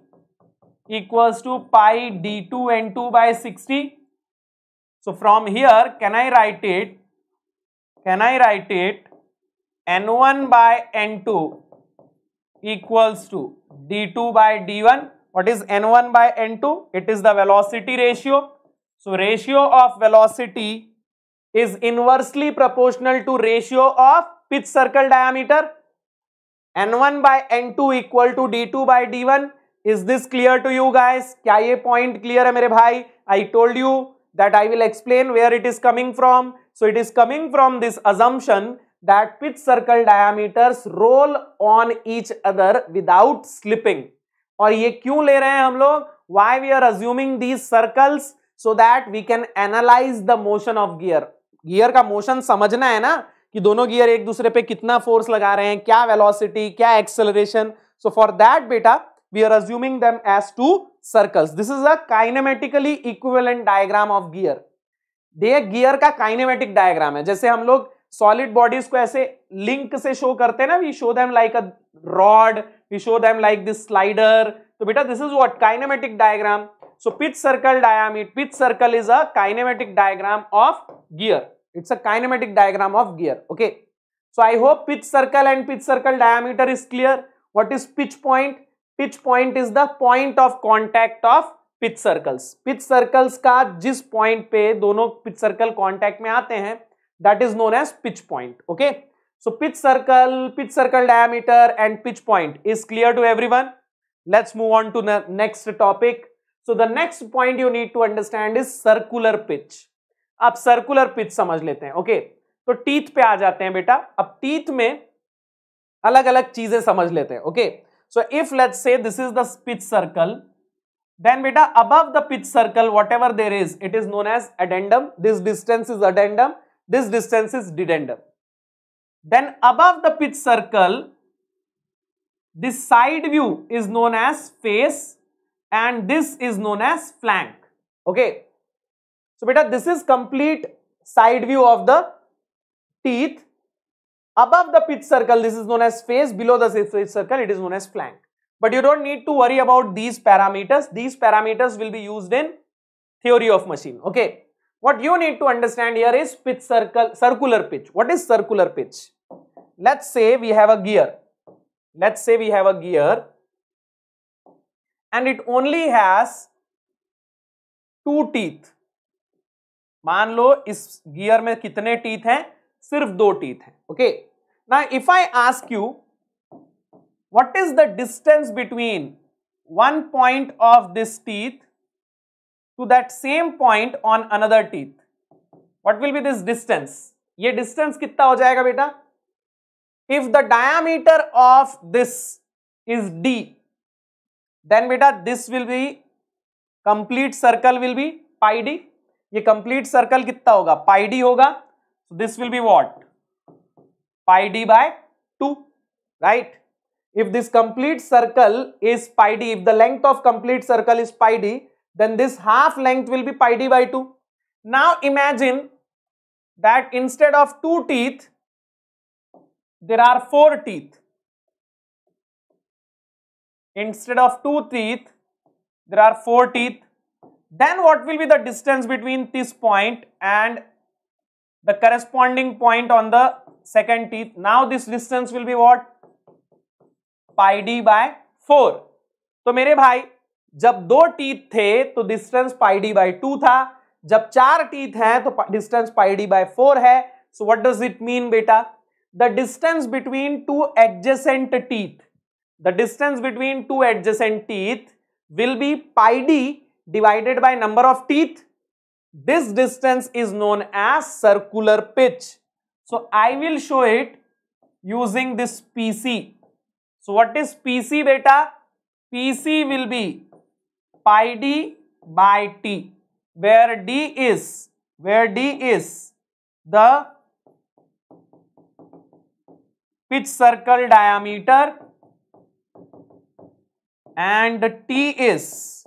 equals to pi d2 n2 by 60 so from here can I write it, can I write it N1 by N2 equals to D2 by D1. What is N1 by N2? It is the velocity ratio. So ratio of velocity is inversely proportional to ratio of pitch circle diameter. N1 by N2 equal to D2 by D1. Is this clear to you guys? क्या ये point clear है मेरे भाई? I told you that I will explain where it is coming from. So it is coming from this assumption that pitch circle diameters roll on each other without slipping. और ये क्यों ले रहे हैं हम लोग Why we are assuming these circles so that we can analyze the motion of gear. Gear का motion समझना है ना कि दोनों gear एक दूसरे पे कितना force लगा रहे हैं क्या velocity क्या acceleration? So for that बेटा we are assuming them as two circles. This is a kinematically equivalent diagram of gear ये गियर का काइनेमेटिक डायग्राम है जैसे हम लोग सॉलिड बॉडीज को ऐसे लिंक से शो करते हैं ना we show them like a rod we show them like this slider तो बेटा this is what kinematic diagram so pitch circle diameter pitch circle is a kinematic diagram of gear it's a kinematic diagram of gear okay so I hope pitch circle and pitch circle diameter is clear what is pitch point pitch point is the point of contact of pitch circles pitch circles का जिस point पे दोनों pitch circle contact में आते हैं that is known as pitch point okay so pitch circle pitch circle diameter and pitch point is clear to every everyone let's move on to next topic so the next point you need to understand is circular pitch आप circular pitch समझ लेते हैं okay तो teeth पे आ जाते हैं बेटा अब टीथ में अलग अलग चीजें समझ लेते हैं okay So if let's say this is the pitch circle, then beta above the pitch circle whatever there is, it is known as addendum. This distance is addendum, this distance is dedendum. Then above the pitch circle, this side view is known as face and this is known as flank. Okay. So beta this is complete side view of the teeth Above the pitch circle, this is known as face. Below the pitch circle, it is known as flank. But you don't need to worry about these parameters. These parameters will be used in theory of machine. Okay. What you need to understand here is pitch circle, circular pitch. What is circular pitch? Let's say we have a gear. Let's say we have a gear and it only has two teeth. मान लो gear gear में कितने teeth हैं सिर्फ दो teeth हैं now, if I ask you, what is the distance between one point of this teeth to that same point on another teeth? What will be this distance? ये distance कितना हो जाएगा बेटा? If the diameter of this is d, then बेटा this will be complete circle will be pi d. ये complete circle कितना होगा? pi d होगा. So this will be what? pi d by 2 right if this complete circle is pi d if the length of complete circle is pi d then this half length will be pi d by 2 now imagine that instead of two teeth there are four teeth instead of two teeth there are four teeth then what will be the distance between this point and the corresponding point on the second teeth. Now this distance will be what? Pi d by four तो मेरे भाई जब दो teeth थे तो distance पाईडी by two था जब चार टीथ हैं तो डिस्टेंस पाईडी बाई फोर है so what does it mean बेटा the distance between two adjacent teeth the distance between two adjacent teeth will be pi d divided by number of teeth this distance is known as circular pitch So I will show it using this PC. So what is PC beta? PC will be pi d by t where d is where d is the pitch circle diameter and t is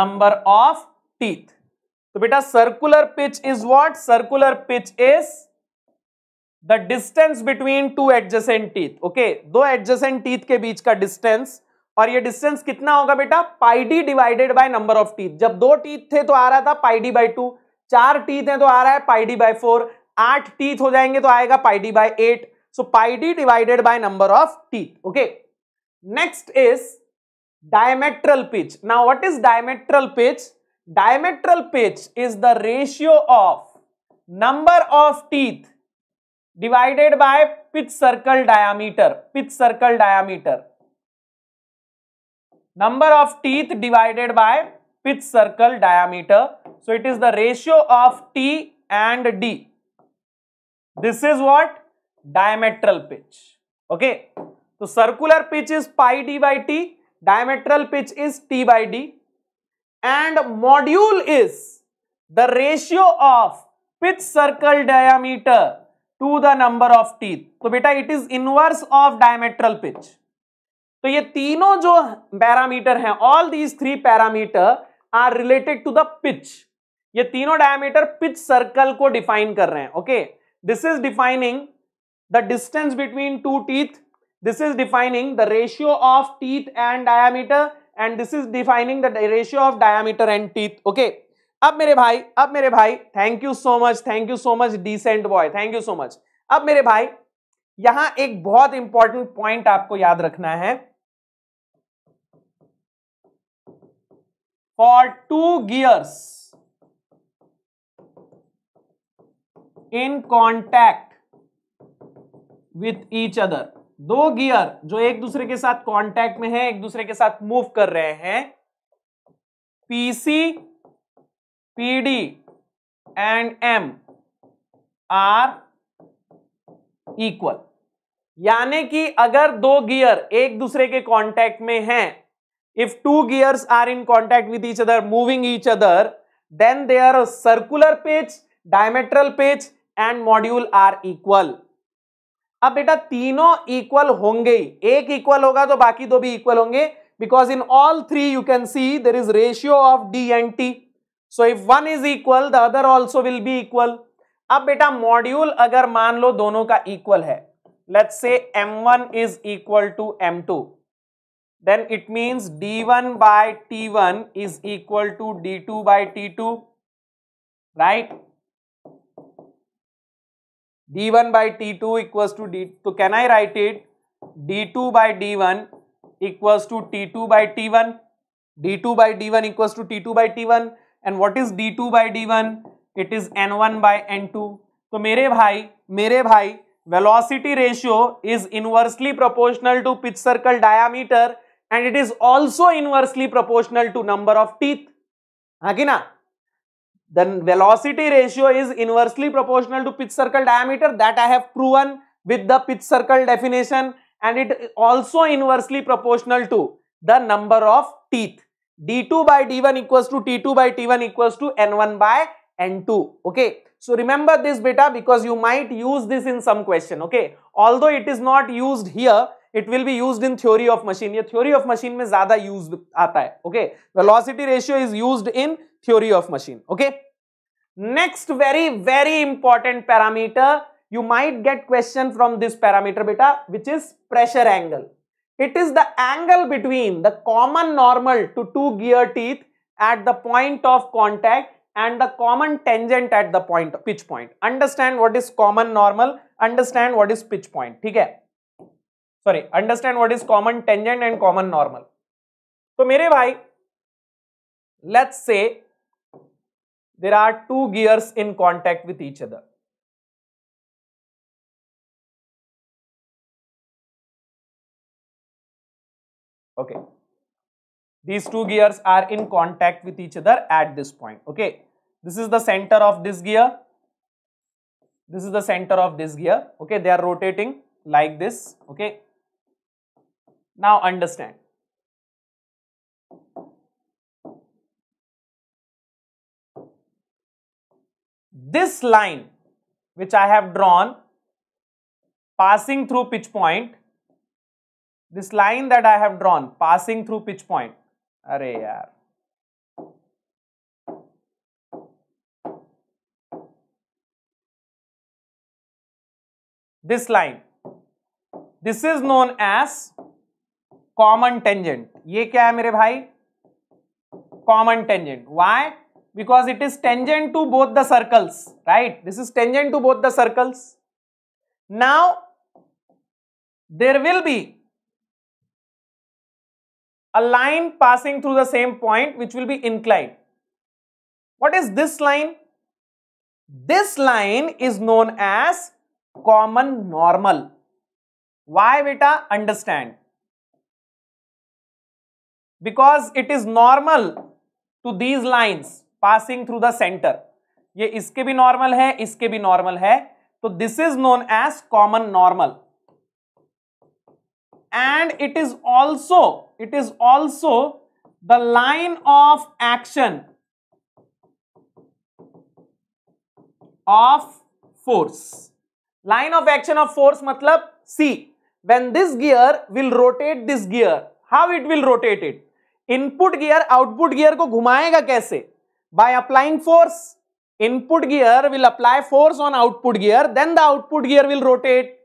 number of teeth. तो बेटा circular pitch is what circular pitch is the distance between two adjacent teeth okay दो adjacent teeth के बीच का distance और ये distance कितना होगा बेटा pi d divided by number of teeth जब दो टीथ थे तो आ रहा था पाईडी बाय टू चार टीथ है तो आ रहा है पाईडी बाय फोर आठ टीथ हो जाएंगे तो आएगा pi d by eight so pi d divided by number of teeth okay next is diametral pitch now what is diametral pitch diametral pitch is the ratio of number of teeth divided by pitch circle diameter, pitch circle diameter. Number of teeth divided by pitch circle diameter. So it is the ratio of T and D. This is what? Diametral pitch. Okay. So circular pitch is pi d by T. Diametral pitch is T by D. And module is the ratio of pitch circle diameter to the number of teeth तो बेटा it is inverse of diametral pitch तो ये तीनों जो parameter हैं all these three parameter are related to the pitch ये तीनों diameter pitch circle को डिफाइन कर रहे हैं okay this is defining the distance between two teeth this is defining the ratio of teeth and diameter and this is defining the ratio of diameter and teeth okay अब मेरे भाई अब मेरे भाई thank you so much thank you so much decent boy thank you so much अब मेरे भाई यहां एक बहुत इंपॉर्टेंट पॉइंट आपको याद रखना है for two gears in contact with each other दो गियर जो एक दूसरे के साथ कांटेक्ट में है एक दूसरे के साथ मूव कर रहे हैं PC PD and M are equal यानी कि अगर दो गियर एक दूसरे के कांटेक्ट में हैं, if two gears are in contact with each other moving each other then they are circular pitch diametral pitch and module are equal अब बेटा तीनों इक्वल होंगे एक इक्वल होगा तो बाकी दो भी इक्वल होंगे because in all three you can see there is ratio of D and T so if one is equal the other also will be equal अब बेटा मॉड्यूल अगर मान लो दोनों का इक्वल है से M one is equal to M two then it means D one by T one is equal to D two by T two right D one by T two equals to D तो can I write it D two by D one equals to T two by T one D two by D one equals to T two by T one and what is D two by D one it is N one by N two तो मेरे भाई मेरे भाई velocity ratio is inversely proportional to pitch circle diameter and it is also inversely proportional to number of teeth. हाँ कि ना Then velocity ratio is inversely proportional to pitch circle diameter that I have proven with the pitch circle definition and it also inversely proportional to the number of teeth. D2 by D1 equals to T2 by T1 equals to N1 by N2. Okay. So remember this beta because you might use this in some question. Okay. Although it is not used here it will be used in theory of machine. ये theory of machine में ज्यादा used आता है Okay, velocity ratio is used in theory of machine. Okay, next very very important parameter you might get question from this parameter beta which is pressure angle it is the angle between the common normal to two gear teeth at the point of contact and the common tangent at the point pitch point understand what is common normal understand what is pitch point theek hai sorry understand what is common tangent and common normal तो मेरे भाई let's say there are two gears in contact with each other okay these two gears are in contact with each other at this point okay this is the centre of this gear this is the centre of this gear okay they are rotating like this okay Now understand. This line which I have drawn passing through pitch point, this line that I have drawn passing through pitch point, array yaar. This line, this is known as common tangent ये क्या है मेरे भाई common tangent why because it is tangent to both the circles right this is tangent to both the circles now there will be a line passing through the same point which will be inclined what is this line this line is known as common normal why बेटा understand because it is normal to these lines passing through the centre ये इसके भी normal है इसके भी normal है तो this is known as common normal and it is also it is also the line of action of force line of action of force मतलब see when this gear will rotate this gear how it will rotate it input gear output gear को घुमाएगा कैसे by applying force input gear will apply force on output gear then the output gear will rotate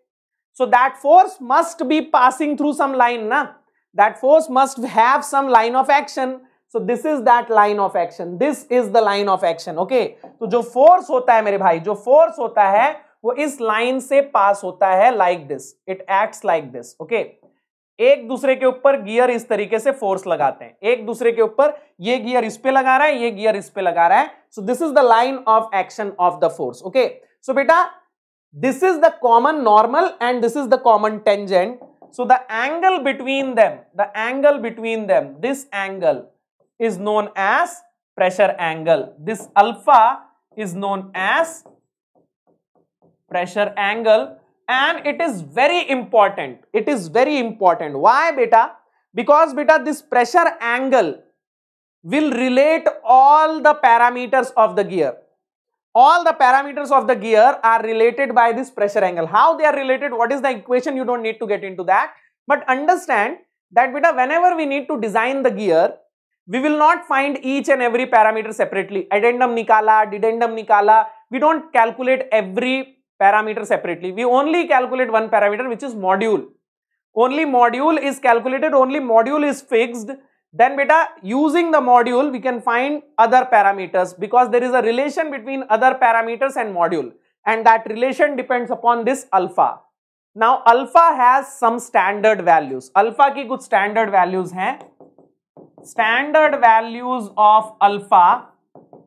so that force must be passing through some line ना that force must have some line of action so this is that line of action this is the line of action okay तो जो force होता है मेरे भाई जो force होता है वो इस लाइन से पास होता है like this it acts like this okay एक दूसरे के ऊपर गियर इस तरीके से फोर्स लगाते हैं एक दूसरे के ऊपर ये गियर इस पे लगा रहा है ये गियर इस पे लगा रहा है so this is the line of action of the force okay so बेटा this is the common normal and this is the common tangent so the angle between them the angle between them this angle is known as pressure angle this alpha is known as pressure angle and it is very important. It is very important. Why beta? Because beta this pressure angle will relate all the parameters of the gear. All the parameters of the gear are related by this pressure angle. How they are related, what is the equation, you don't need to get into that. But understand that beta whenever we need to design the gear, we will not find each and every parameter separately. Addendum nikala, dedendum nikala, we don't calculate every parameter separately. We only calculate one parameter which is module. Only module is calculated, only module is fixed. Then beta using the module we can find other parameters because there is a relation between other parameters and module and that relation depends upon this alpha. Now alpha has some standard values. Alpha ki कुछ standard values हैं. Standard values of alpha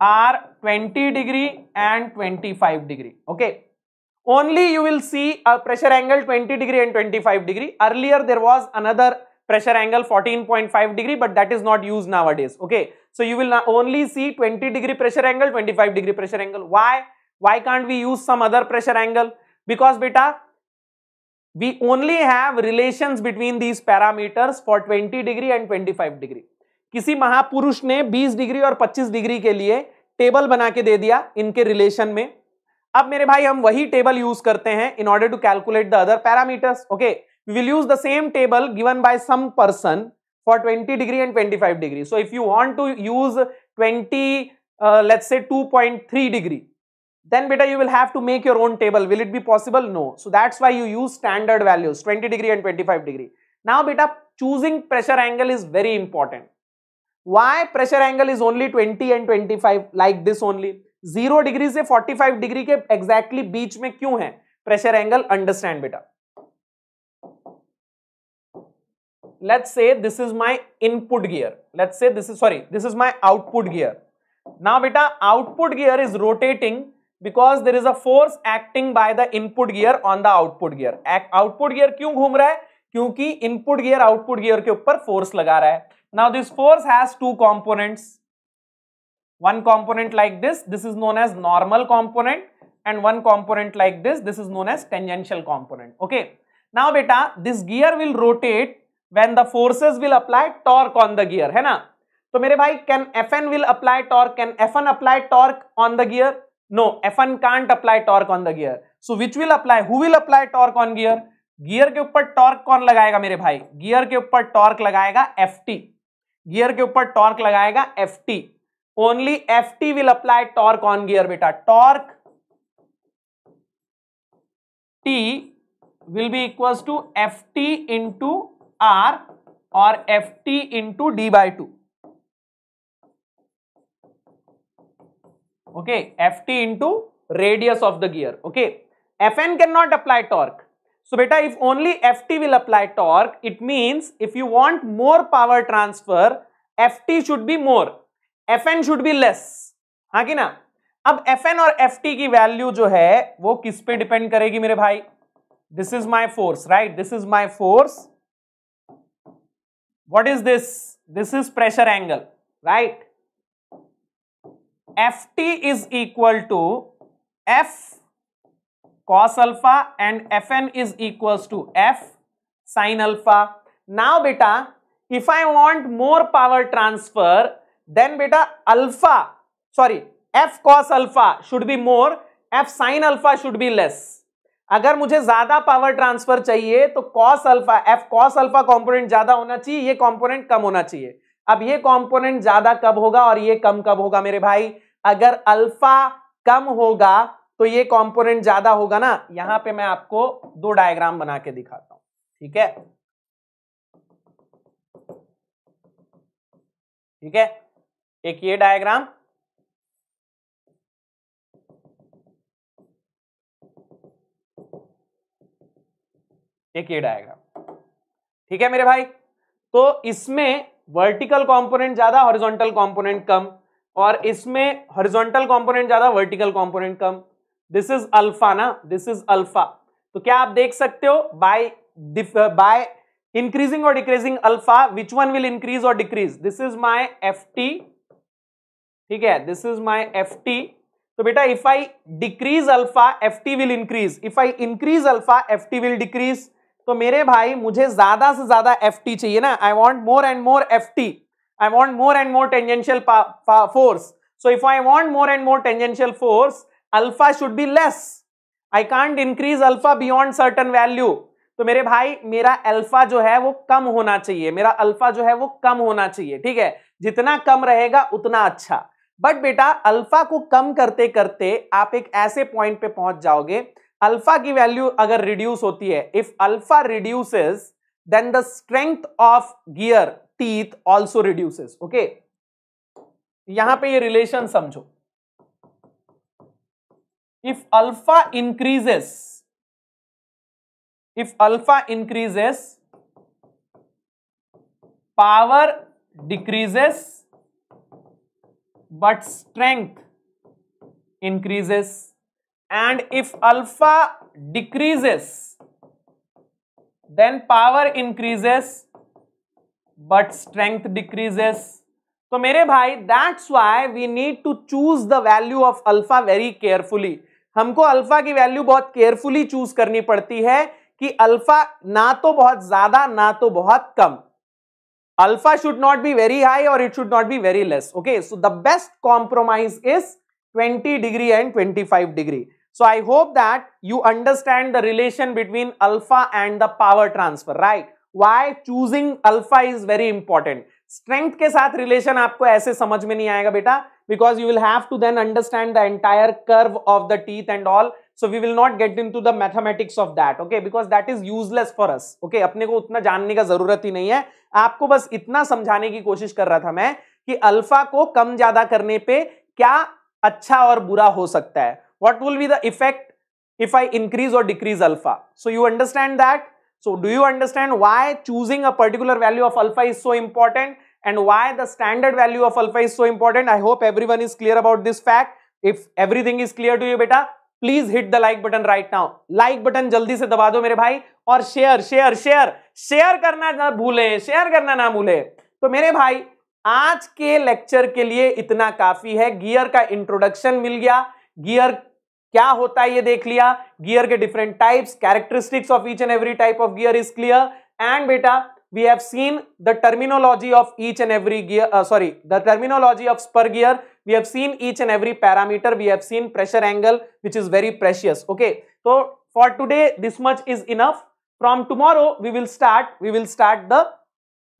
are 20 degree and 25 degree. Okay. only you will see a pressure angle 20 degree and 25 degree. Earlier there was another pressure angle 14.5 degree but that is not used nowadays. Okay. So you will only see 20 degree pressure angle, 25 degree pressure angle. Why? Why can't we use some other pressure angle? Because beta, we only have relations between these parameters for 20 degree and 25 degree. किसी महापुरुष ने 20 degree और 25 degree के लिए table बना के दे दिया इनके रिलेशन में अब मेरे भाई हम वही टेबल यूज करते हैं in order to calculate the other parameters okay will use the same table given by some person for 20 degree and 25 degree so if you want to use twenty let's say 2.3 degree then बेटा you will have to make your own table will it be possible no so that's why you use standard values twenty degree and twenty degree now बेटा choosing pressure angle is very important why pressure angle is only twenty and twenty like this only zero degree से forty five degree के exactly बीच में क्यों है pressure angle understand बेटा let's say this is my input gear let's say this is sorry this is my output gear ना बेटा output gear is rotating because there is a force acting by the input gear on the output gear output gear क्यों घूम रहा है क्योंकि input gear output gear के ऊपर force लगा रहा है now this force has two components one component like this this is known as normal component and one component like this this is known as tangential component okay now beta this gear will rotate when the forces will apply torque on the gear hai na to mere bhai can fn will apply torque can fn apply torque on the gear no fn can't apply torque on the gear so which will apply who will apply torque on gear torque on gear gear के ऊपर torque कौन लगाएगा मेरे भाई gear के ऊपर torque लगाएगा F T gear के ऊपर टॉर्क लगाएगा F only ft will apply torque on gear beta torque t will be equals to ft into r or ft into d by 2 okay ft into radius of the gear okay fn cannot apply torque so beta if only ft will apply torque it means if you want more power transfer ft should be more F N should be less हाँ कि ना अब F N और F T की value जो है वो किस पे डिपेंड करेगी मेरे भाई this is my force right this is my force what is this this is pressure angle right F T is equal to F cos alpha and F N is equal to F sine alpha now बेटा if I want more power transfer then बेटा alpha sorry F cos alpha should be more F sine alpha should be less अगर मुझे ज्यादा power transfer चाहिए तो cos alpha F cos alpha component ज्यादा होना चाहिए ये कॉम्पोनेंट कम होना चाहिए अब ये कॉम्पोनेंट ज्यादा कब होगा और ये कम कब होगा मेरे भाई अगर अल्फा कम होगा तो ये कॉम्पोनेंट ज्यादा होगा ना यहां पे मैं आपको दो डायग्राम बना के दिखाता हूं ठीक है ठीक है एक ये डायग्राम एक ये डायग्राम ठीक है मेरे भाई तो इसमें वर्टिकल कंपोनेंट ज्यादा हॉरिजॉन्टल कंपोनेंट कम और इसमें हॉरिजॉन्टल कंपोनेंट ज्यादा वर्टिकल कंपोनेंट कम दिस इज अल्फा ना दिस इज अल्फा तो क्या आप देख सकते हो बाय बाय और decreasing alpha which one will increase और decrease this is is F T ठीक है this is my F T तो बेटा if I decrease alpha F T will increase if I increase alpha F T will decrease तो मेरे भाई मुझे ज्यादा से ज्यादा एफ टी चाहिए ना I want more and more F T I want more and more tangential force so if I want more and more tangential force alpha should be less I can't increase alpha beyond certain value तो मेरे भाई मेरा alpha जो है वो कम होना चाहिए मेरा अल्फा जो है वो कम होना चाहिए ठीक है जितना कम रहेगा उतना अच्छा बट बेटा अल्फा को कम करते करते आप एक ऐसे पॉइंट पे पहुंच जाओगे अल्फा की वैल्यू अगर रिड्यूस होती है if alpha reduces then the strength of gear teeth also reduces okay यहां पे ये रिलेशन समझो if alpha increases if alpha increases power decreases but strength increases and if alpha decreases then power increases but strength decreases तो मेरे भाई that's why we need to choose the value of alpha very carefully हमको alpha की value बहुत carefully choose करनी पड़ती है कि अल्फा ना तो बहुत ज्यादा ना तो बहुत कम Alpha should not be very high or it should not be very less. Okay, so the best compromise is 20 degree and 25 degree. So I hope that you understand the relation between alpha and the power transfer, right? Why choosing alpha is very important. Strength के साथ relation आपको ऐसे समझ में नहीं आएगा बेटा because you will have to then understand the entire curve of the teeth and all. So we will not get into the mathematics of that okay because that is useless for us okay अपने को उतना जानने का जरूरत ही नहीं है आपको बस इतना समझाने की कोशिश कर रहा था मैं कि अल्फा को कम ज्यादा करने पे क्या अच्छा और बुरा हो सकता है what will be the effect if I increase और decrease alpha so you understand that so do you understand why choosing a particular value of alpha is so important and why the standard value of alpha is so important i hope everyone is clear about this fact if everything is clear to you beta please hit the like button right now like button जल्दी से दबा दो मेरे भाई और share share share share करना ना भूले शेयर करना ना भूले तो मेरे भाई आज के लेक्चर के लिए इतना काफी है गियर का इंट्रोडक्शन मिल गया गियर क्या होता है ये देख लिया गियर के different types characteristics of each and every type of gear is clear and बेटा we have seen the terminology of each and every gear sorry the terminology of spur gear we have seen each and every parameter we have seen pressure angle which is very precious okay so for today this much is enough from tomorrow we will start we will start the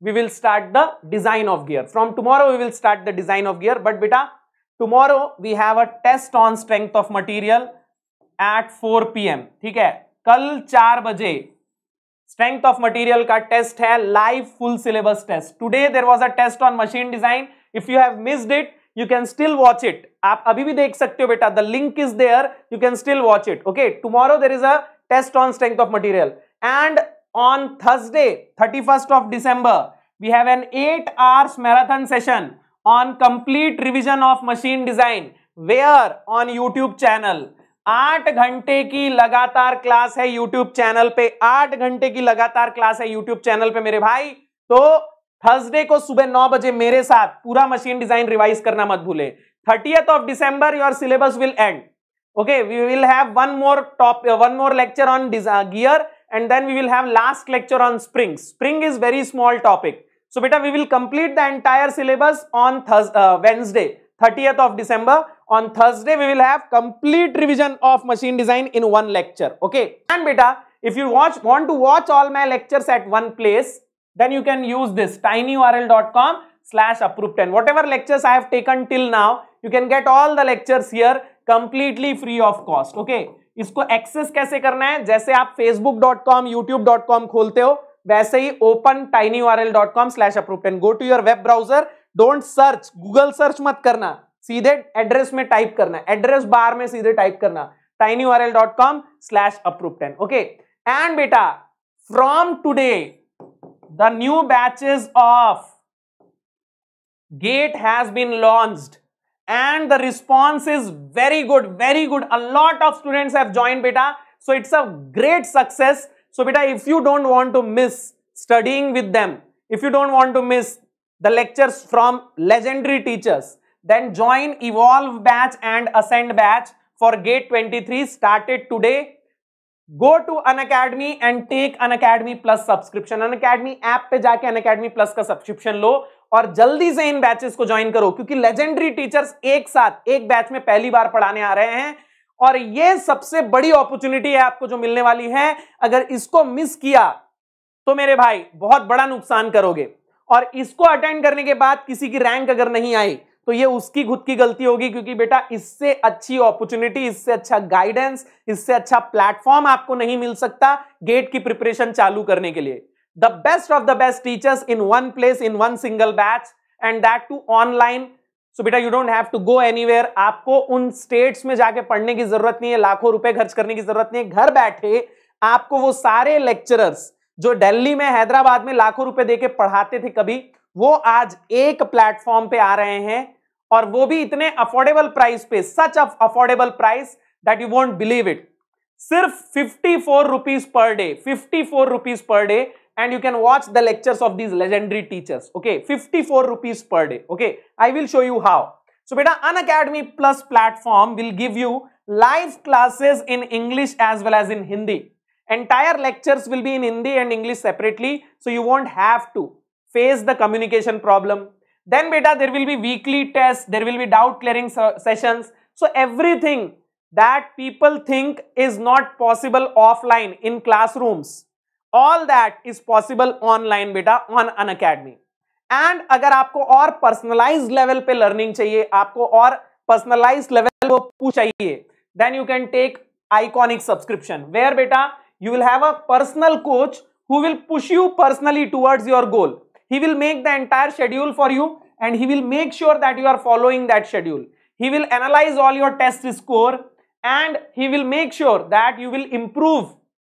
we will start the design of gear from tomorrow we will start the design of gear but beta tomorrow we have a test on strength of material at 4 pm ठीक है कल चार बजे strength of material का test है live full syllabus test. Today there was a test on machine design. If you have missed it. You can still watch it आप अभी भी देख सकते हो बेटा the link is there you can still watch it okay tomorrow there is a test on strength of material and on Thursday thirty first of December we have an eight hours marathon session on complete revision of machine design where on YouTube channel आठ घंटे की लगातार class है YouTube channel पे आठ घंटे की लगातार क्लास है YouTube चैनल पे मेरे भाई तो थर्सडे को सुबह नौ बजे मेरे साथ पूरा मशीन डिजाइन रिवाइज करना मत भूले thirtieth of December your syllabus will end okay we will have one more top one more lecture on gear and then we will have last lecture on spring spring is very small topic so बेटा we will complete the entire syllabus on Thurs Wednesday thirtieth of December on Thursday we will have complete revision of machine design in one lecture okay and बेटा if you watch want to watch all my lectures at one place then you can use this tinyurl.com slash 10 Whatever lectures I have taken till now, you can get all the lectures here completely free of cost. Okay. इसको access कैसे करना है जैसे आप facebook.com, youtube.com खोलते हो वैसे ही open tinyurl tinyurl.com slash approved10. Go to your web browser don't search Google search मत करना. सीधे एड्रेस में टाइप करना एड्रेस बार में सीधे टाइप करना tinyurl dot com slash approve ten okay and बेटा from today the new batches of gate has been launched and the response is very good very good a lot of students have joined beta so it's a great success so beta if you don't want to miss studying with them if you don't want to miss the lectures from legendary teachers then join evolve batch and ascend batch for gate 23 started today go to Unacademy and take Unacademy plus subscription Unacademy app पे जाके Unacademy plus का subscription लो और जल्दी से इन batches को join करो क्योंकि लेजेंडरी टीचर्स एक साथ एक बैच में पहली बार पढ़ाने आ रहे हैं और ये सबसे बड़ी अपॉर्चुनिटी है आपको जो मिलने वाली है अगर इसको मिस किया तो मेरे भाई बहुत बड़ा नुकसान करोगे और इसको अटेंड करने के बाद किसी की रैंक अगर नहीं आई तो ये उसकी खुद की गलती होगी क्योंकि बेटा इससे अच्छी अपॉर्चुनिटी इससे अच्छा गाइडेंस इससे अच्छा प्लेटफॉर्म आपको नहीं मिल सकता गेट की प्रिपरेशन चालू करने के लिए the best of the best teachers in one place in one single batch and that too online so बेटा you don't have to go anywhere आपको उन स्टेट्स में जाके पढ़ने की जरूरत नहीं है लाखों रुपए खर्च करने की जरूरत नहीं है घर बैठे आपको वो सारे लेक्चरर्स जो दिल्ली में हैदराबाद में लाखों रुपए देके पढ़ाते थे कभी वो आज एक प्लेटफॉर्म पे आ रहे हैं और वो भी इतने अफोर्डेबल प्राइस पे such af affordable price that you won't believe it सिर्फ fifty four rupees per day fifty four rupees per day and you can watch the lectures of these legendary teachers okay fifty four rupees per day okay I will show you how so बेटा Unacademy plus platform will give you live classes in English as well as in Hindi entire lectures will be in Hindi and English separately so you won't have to face the communication problem then beta there will be weekly tests there will be doubt clearing sessions so everything that people think is not possible offline in classrooms all that is possible online beta on an academy agar aapko aur personalized level pe learning chahiye aapko aur personalized level ko को chahiye then you can take iconic subscription where beta you will have a personal coach who will push you personally towards your goal he will make the entire schedule for you and he will make sure that you are following that schedule he will analyze all your test score and he will make sure that you will improve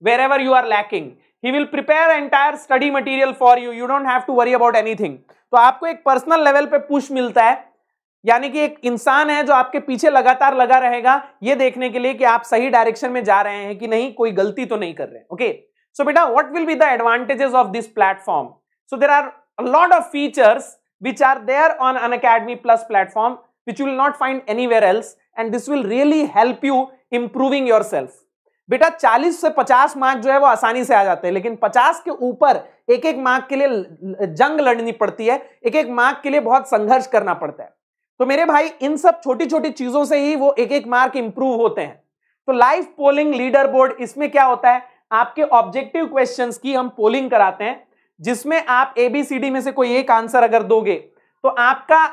wherever you are lacking he will prepare entire study material for you you don't have to worry about anything तो आपको एक personal level पे push मिलता है यानी कि एक इंसान है जो आपके पीछे लगातार लगा रहेगा यह देखने के लिए कि आप सही डायरेक्शन में जा रहे हैं कि नहीं कोई गलती तो नहीं कर रहे ओके सो बेटा what will be the advantages of this platform So there are a lot of features which are there on an academy Plus platform which you will not find anywhere else and this will really help you improving yourself. बेटा 40 से 50 mark जो है वो आसानी से आ जाते हैं लेकिन 50 के ऊपर एक एक मार्क के लिए जंग लड़नी पड़ती है एक एक मार्क के लिए बहुत संघर्ष करना पड़ता है तो मेरे भाई इन सब छोटी छोटी चीजों से ही वो एक एक मार्क इंप्रूव होते हैं तो लाइव पोलिंग लीडर बोर्ड इसमें क्या होता है आपके ऑब्जेक्टिव क्वेश्चंस की हम पोलिंग कराते हैं जिसमें आप एबीसीडी में से कोई एक आंसर अगर दोगे तो आपका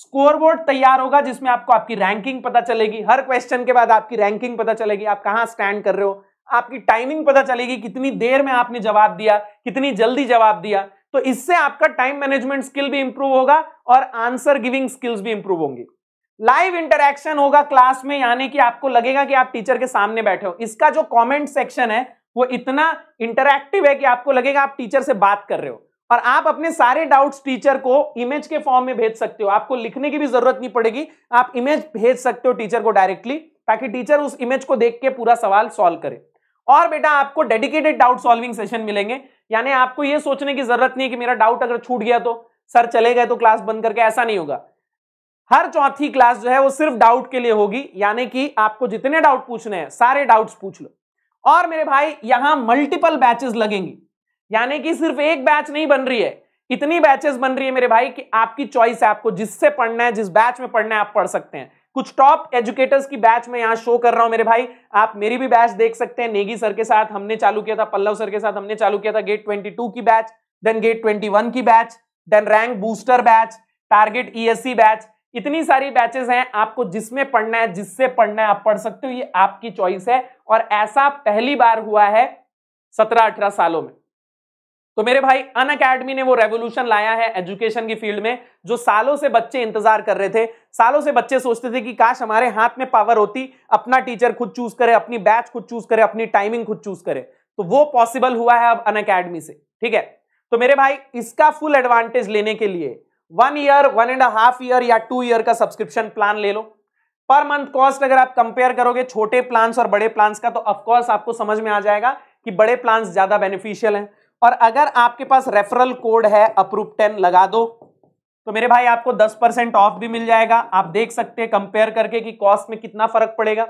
स्कोरबोर्ड तैयार होगा जिसमें आपको आपकी रैंकिंग पता चलेगी हर क्वेश्चन के बाद आपकी रैंकिंग पता चलेगी आप कहां स्टैंड कर रहे हो आपकी टाइमिंग पता चलेगी कितनी देर में आपने जवाब दिया कितनी जल्दी जवाब दिया तो इससे आपका टाइम मैनेजमेंट स्किल भी इंप्रूव होगा और आंसर गिविंग स्किल्स भी इंप्रूव होंगी लाइव इंटरेक्शन होगा क्लास में यानी कि आपको लगेगा कि आप टीचर के सामने बैठे हो इसका जो कमेंट सेक्शन है वो इतना इंटरक्टिव है कि आपको लगेगा आप टीचर से बात कर रहे हो और आप अपने सारे डाउट्स टीचर को इमेज के फॉर्म में भेज सकते हो आपको लिखने की भी जरूरत नहीं पड़ेगी आप इमेज भेज सकते हो टीचर को डायरेक्टली ताकि टीचर उस इमेज को देख के पूरा सवाल सॉल्व करे और बेटा आपको डेडिकेटेड डाउट सॉल्विंग सेशन मिलेंगे यानी आपको यह सोचने की जरूरत नहीं है कि मेरा डाउट अगर छूट गया तो सर चले गए तो क्लास बंद करके ऐसा नहीं होगा हर चौथी क्लास जो है वो सिर्फ डाउट के लिए होगी यानी कि आपको जितने डाउट पूछने हैं सारे डाउट्स पूछ लो और मेरे भाई यहां मल्टीपल बैचेस लगेंगी यानी कि सिर्फ एक बैच नहीं बन रही है इतनी बैचेस बन रही है मेरे भाई कि आपकी चॉइस है आपको जिससे पढ़ना है जिस बैच में पढ़ना है आप पढ़ सकते हैं कुछ टॉप एजुकेटर्स की बैच में यहाँ शो कर रहा हूं मेरे भाई आप मेरी भी बैच देख सकते हैं नेगी सर के साथ हमने चालू किया था पल्लव सर के साथ हमने चालू किया था गेट ट्वेंटी की बैच देन गेट ट्वेंटी की batch then rank booster batch target E batch इतनी सारी बैचेस हैं आपको जिसमें पढ़ना है जिससे पढ़ना है आप पढ़ सकते हो ये आपकी चॉइस है और ऐसा पहली बार हुआ है सत्रह अठारह सालों में तो मेरे भाई अन अकेडमी ने वो रेवोल्यूशन लाया है एजुकेशन की फील्ड में जो सालों से बच्चे इंतजार कर रहे थे सालों से बच्चे सोचते थे कि काश हमारे हाथ में पावर होती अपना टीचर खुद चूज करे अपनी बैच खुद चूज करे अपनी टाइमिंग खुद चूज करे तो वो पॉसिबल हुआ है अब अन अकेडमी से ठीक है तो मेरे भाई इसका फुल एडवांटेज लेने के लिए one year one and half year या टू ईयर का सब्सक्रिप्शन प्लान ले लो पर मंथ कॉस्ट अगर आप कंपेयर करोगे छोटे प्लान्स और बड़े प्लान्स का तो ऑफकोर्स आपको समझ में आ जाएगा कि बड़े प्लान्स ज्यादा बेनिफिशियल हैं और अगर आपके पास रेफरल कोड है अप्रूव टेन लगा दो तो मेरे भाई आपको दस परसेंट ऑफ भी मिल जाएगा आप देख सकते हैं कंपेयर करके कि कॉस्ट में कितना फर्क पड़ेगा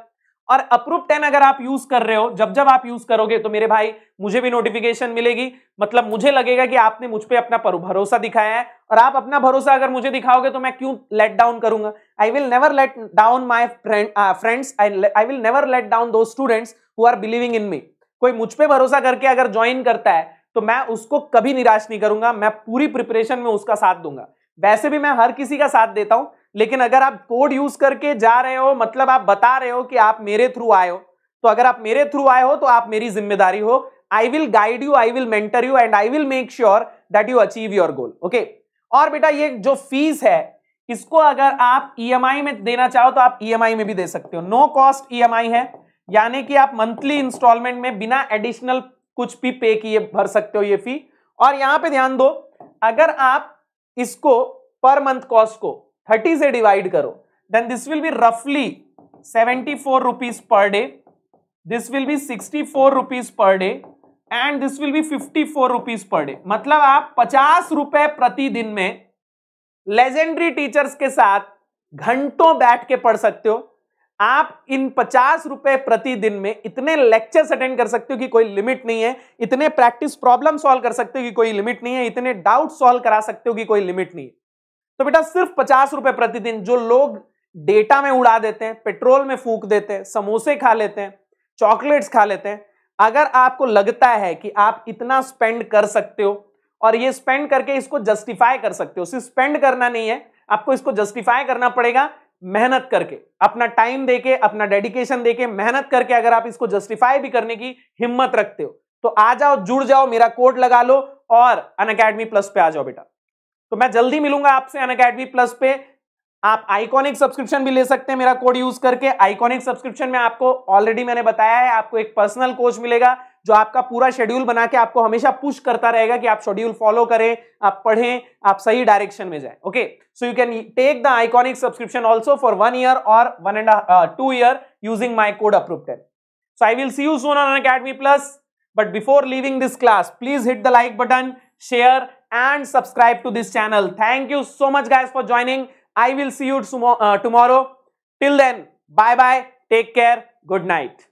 और अप्रूव टेन अगर आप यूज कर रहे हो जब जब आप यूज करोगे तो मेरे भाई मुझे भी नोटिफिकेशन मिलेगी मतलब मुझे लगेगा कि आपने मुझ पर अपना भरोसा दिखाया है और आप अपना भरोसा अगर मुझे दिखाओगे तो मैं क्यों लेट डाउन करूंगा I will never let down my friend friends I will never let down the students who are believing in me कोई मुझ पर भरोसा करके अगर ज्वाइन करता है तो मैं उसको कभी निराश नहीं करूंगा मैं पूरी प्रिपरेशन में उसका साथ दूंगा वैसे भी मैं हर किसी का साथ देता हूं लेकिन अगर आप कोड यूज करके जा रहे हो मतलब आप बता रहे हो कि आप मेरे थ्रू आए हो तो अगर आप मेरे थ्रू आए हो तो आप मेरी जिम्मेदारी हो I will guide you I will mentor you and I will make sure that you achieve your goal okay और बेटा ये जो फीस है इसको अगर आप ई e में देना चाहो तो आप ई e में भी दे सकते हो नो कॉस्ट ई है यानी कि आप मंथली इंस्टॉलमेंट में बिना एडिशनल कुछ भी पे किए भर सकते हो ये फी और यहां पे ध्यान दो अगर आप इसको पर मंथ कॉस्ट को थर्टी से डिवाइड करो देन दिस विल बी रफली seventy four rupees per day this will be sixty four rupees per day and this will be fifty four rupees per day मतलब आप पचास रुपए प्रतिदिन में लेजेंडरी टीचर्स के साथ घंटों बैठ के पढ़ सकते हो आप इन पचास रुपए प्रतिदिन में इतने लेक्चर्स अटेंड कर सकते हो कि कोई लिमिट नहीं है इतने प्रैक्टिस प्रॉब्लम सॉल्व कर सकते हो कि कोई लिमिट नहीं है इतने डाउट सॉल्व करा सकते हो कि कोई लिमिट नहीं है तो बेटा सिर्फ पचास रुपए प्रतिदिन जो लोग डेटा में उड़ा देते हैं पेट्रोल में फूक देते हैं समोसे खा लेते हैं चॉकलेट्स खा लेते हैं अगर आपको लगता है कि आप इतना स्पेंड कर सकते हो और ये स्पेंड करके इसको जस्टिफाई कर सकते हो सिर्फ स्पेंड करना नहीं है आपको इसको जस्टिफाई करना पड़ेगा मेहनत करके अपना टाइम देके अपना डेडिकेशन देके मेहनत करके अगर आप इसको जस्टिफाई भी करने की हिम्मत रखते हो तो आ जाओ जुड़ जाओ मेरा कोड लगा लो और अन प्लस पे आ जाओ बेटा तो मैं जल्दी मिलूंगा आपसे अन अकेडमी प्लस पे आप आइकॉनिक सब्सक्रिप्शन भी ले सकते हैं मेरा कोड यूज करके आइकॉनिक सब्सक्रिप्शन में आपको ऑलरेडी मैंने बताया है आपको एक पर्सनल कोच मिलेगा जो आपका पूरा शेड्यूल बना के आपको हमेशा पुश करता रहेगा कि आप शेड्यूल फॉलो करें आप पढ़ें आप सही डायरेक्शन में जाएं okay so you can take the iconic subscription also for one year और one and two year using my code approve ten so I will see you soon on academy plus but before leaving this class please hit the like button share and subscribe to this channel. Thank you so much guys for joining. I will see you uh, tomorrow. Till then, bye-bye. Take care. Good night.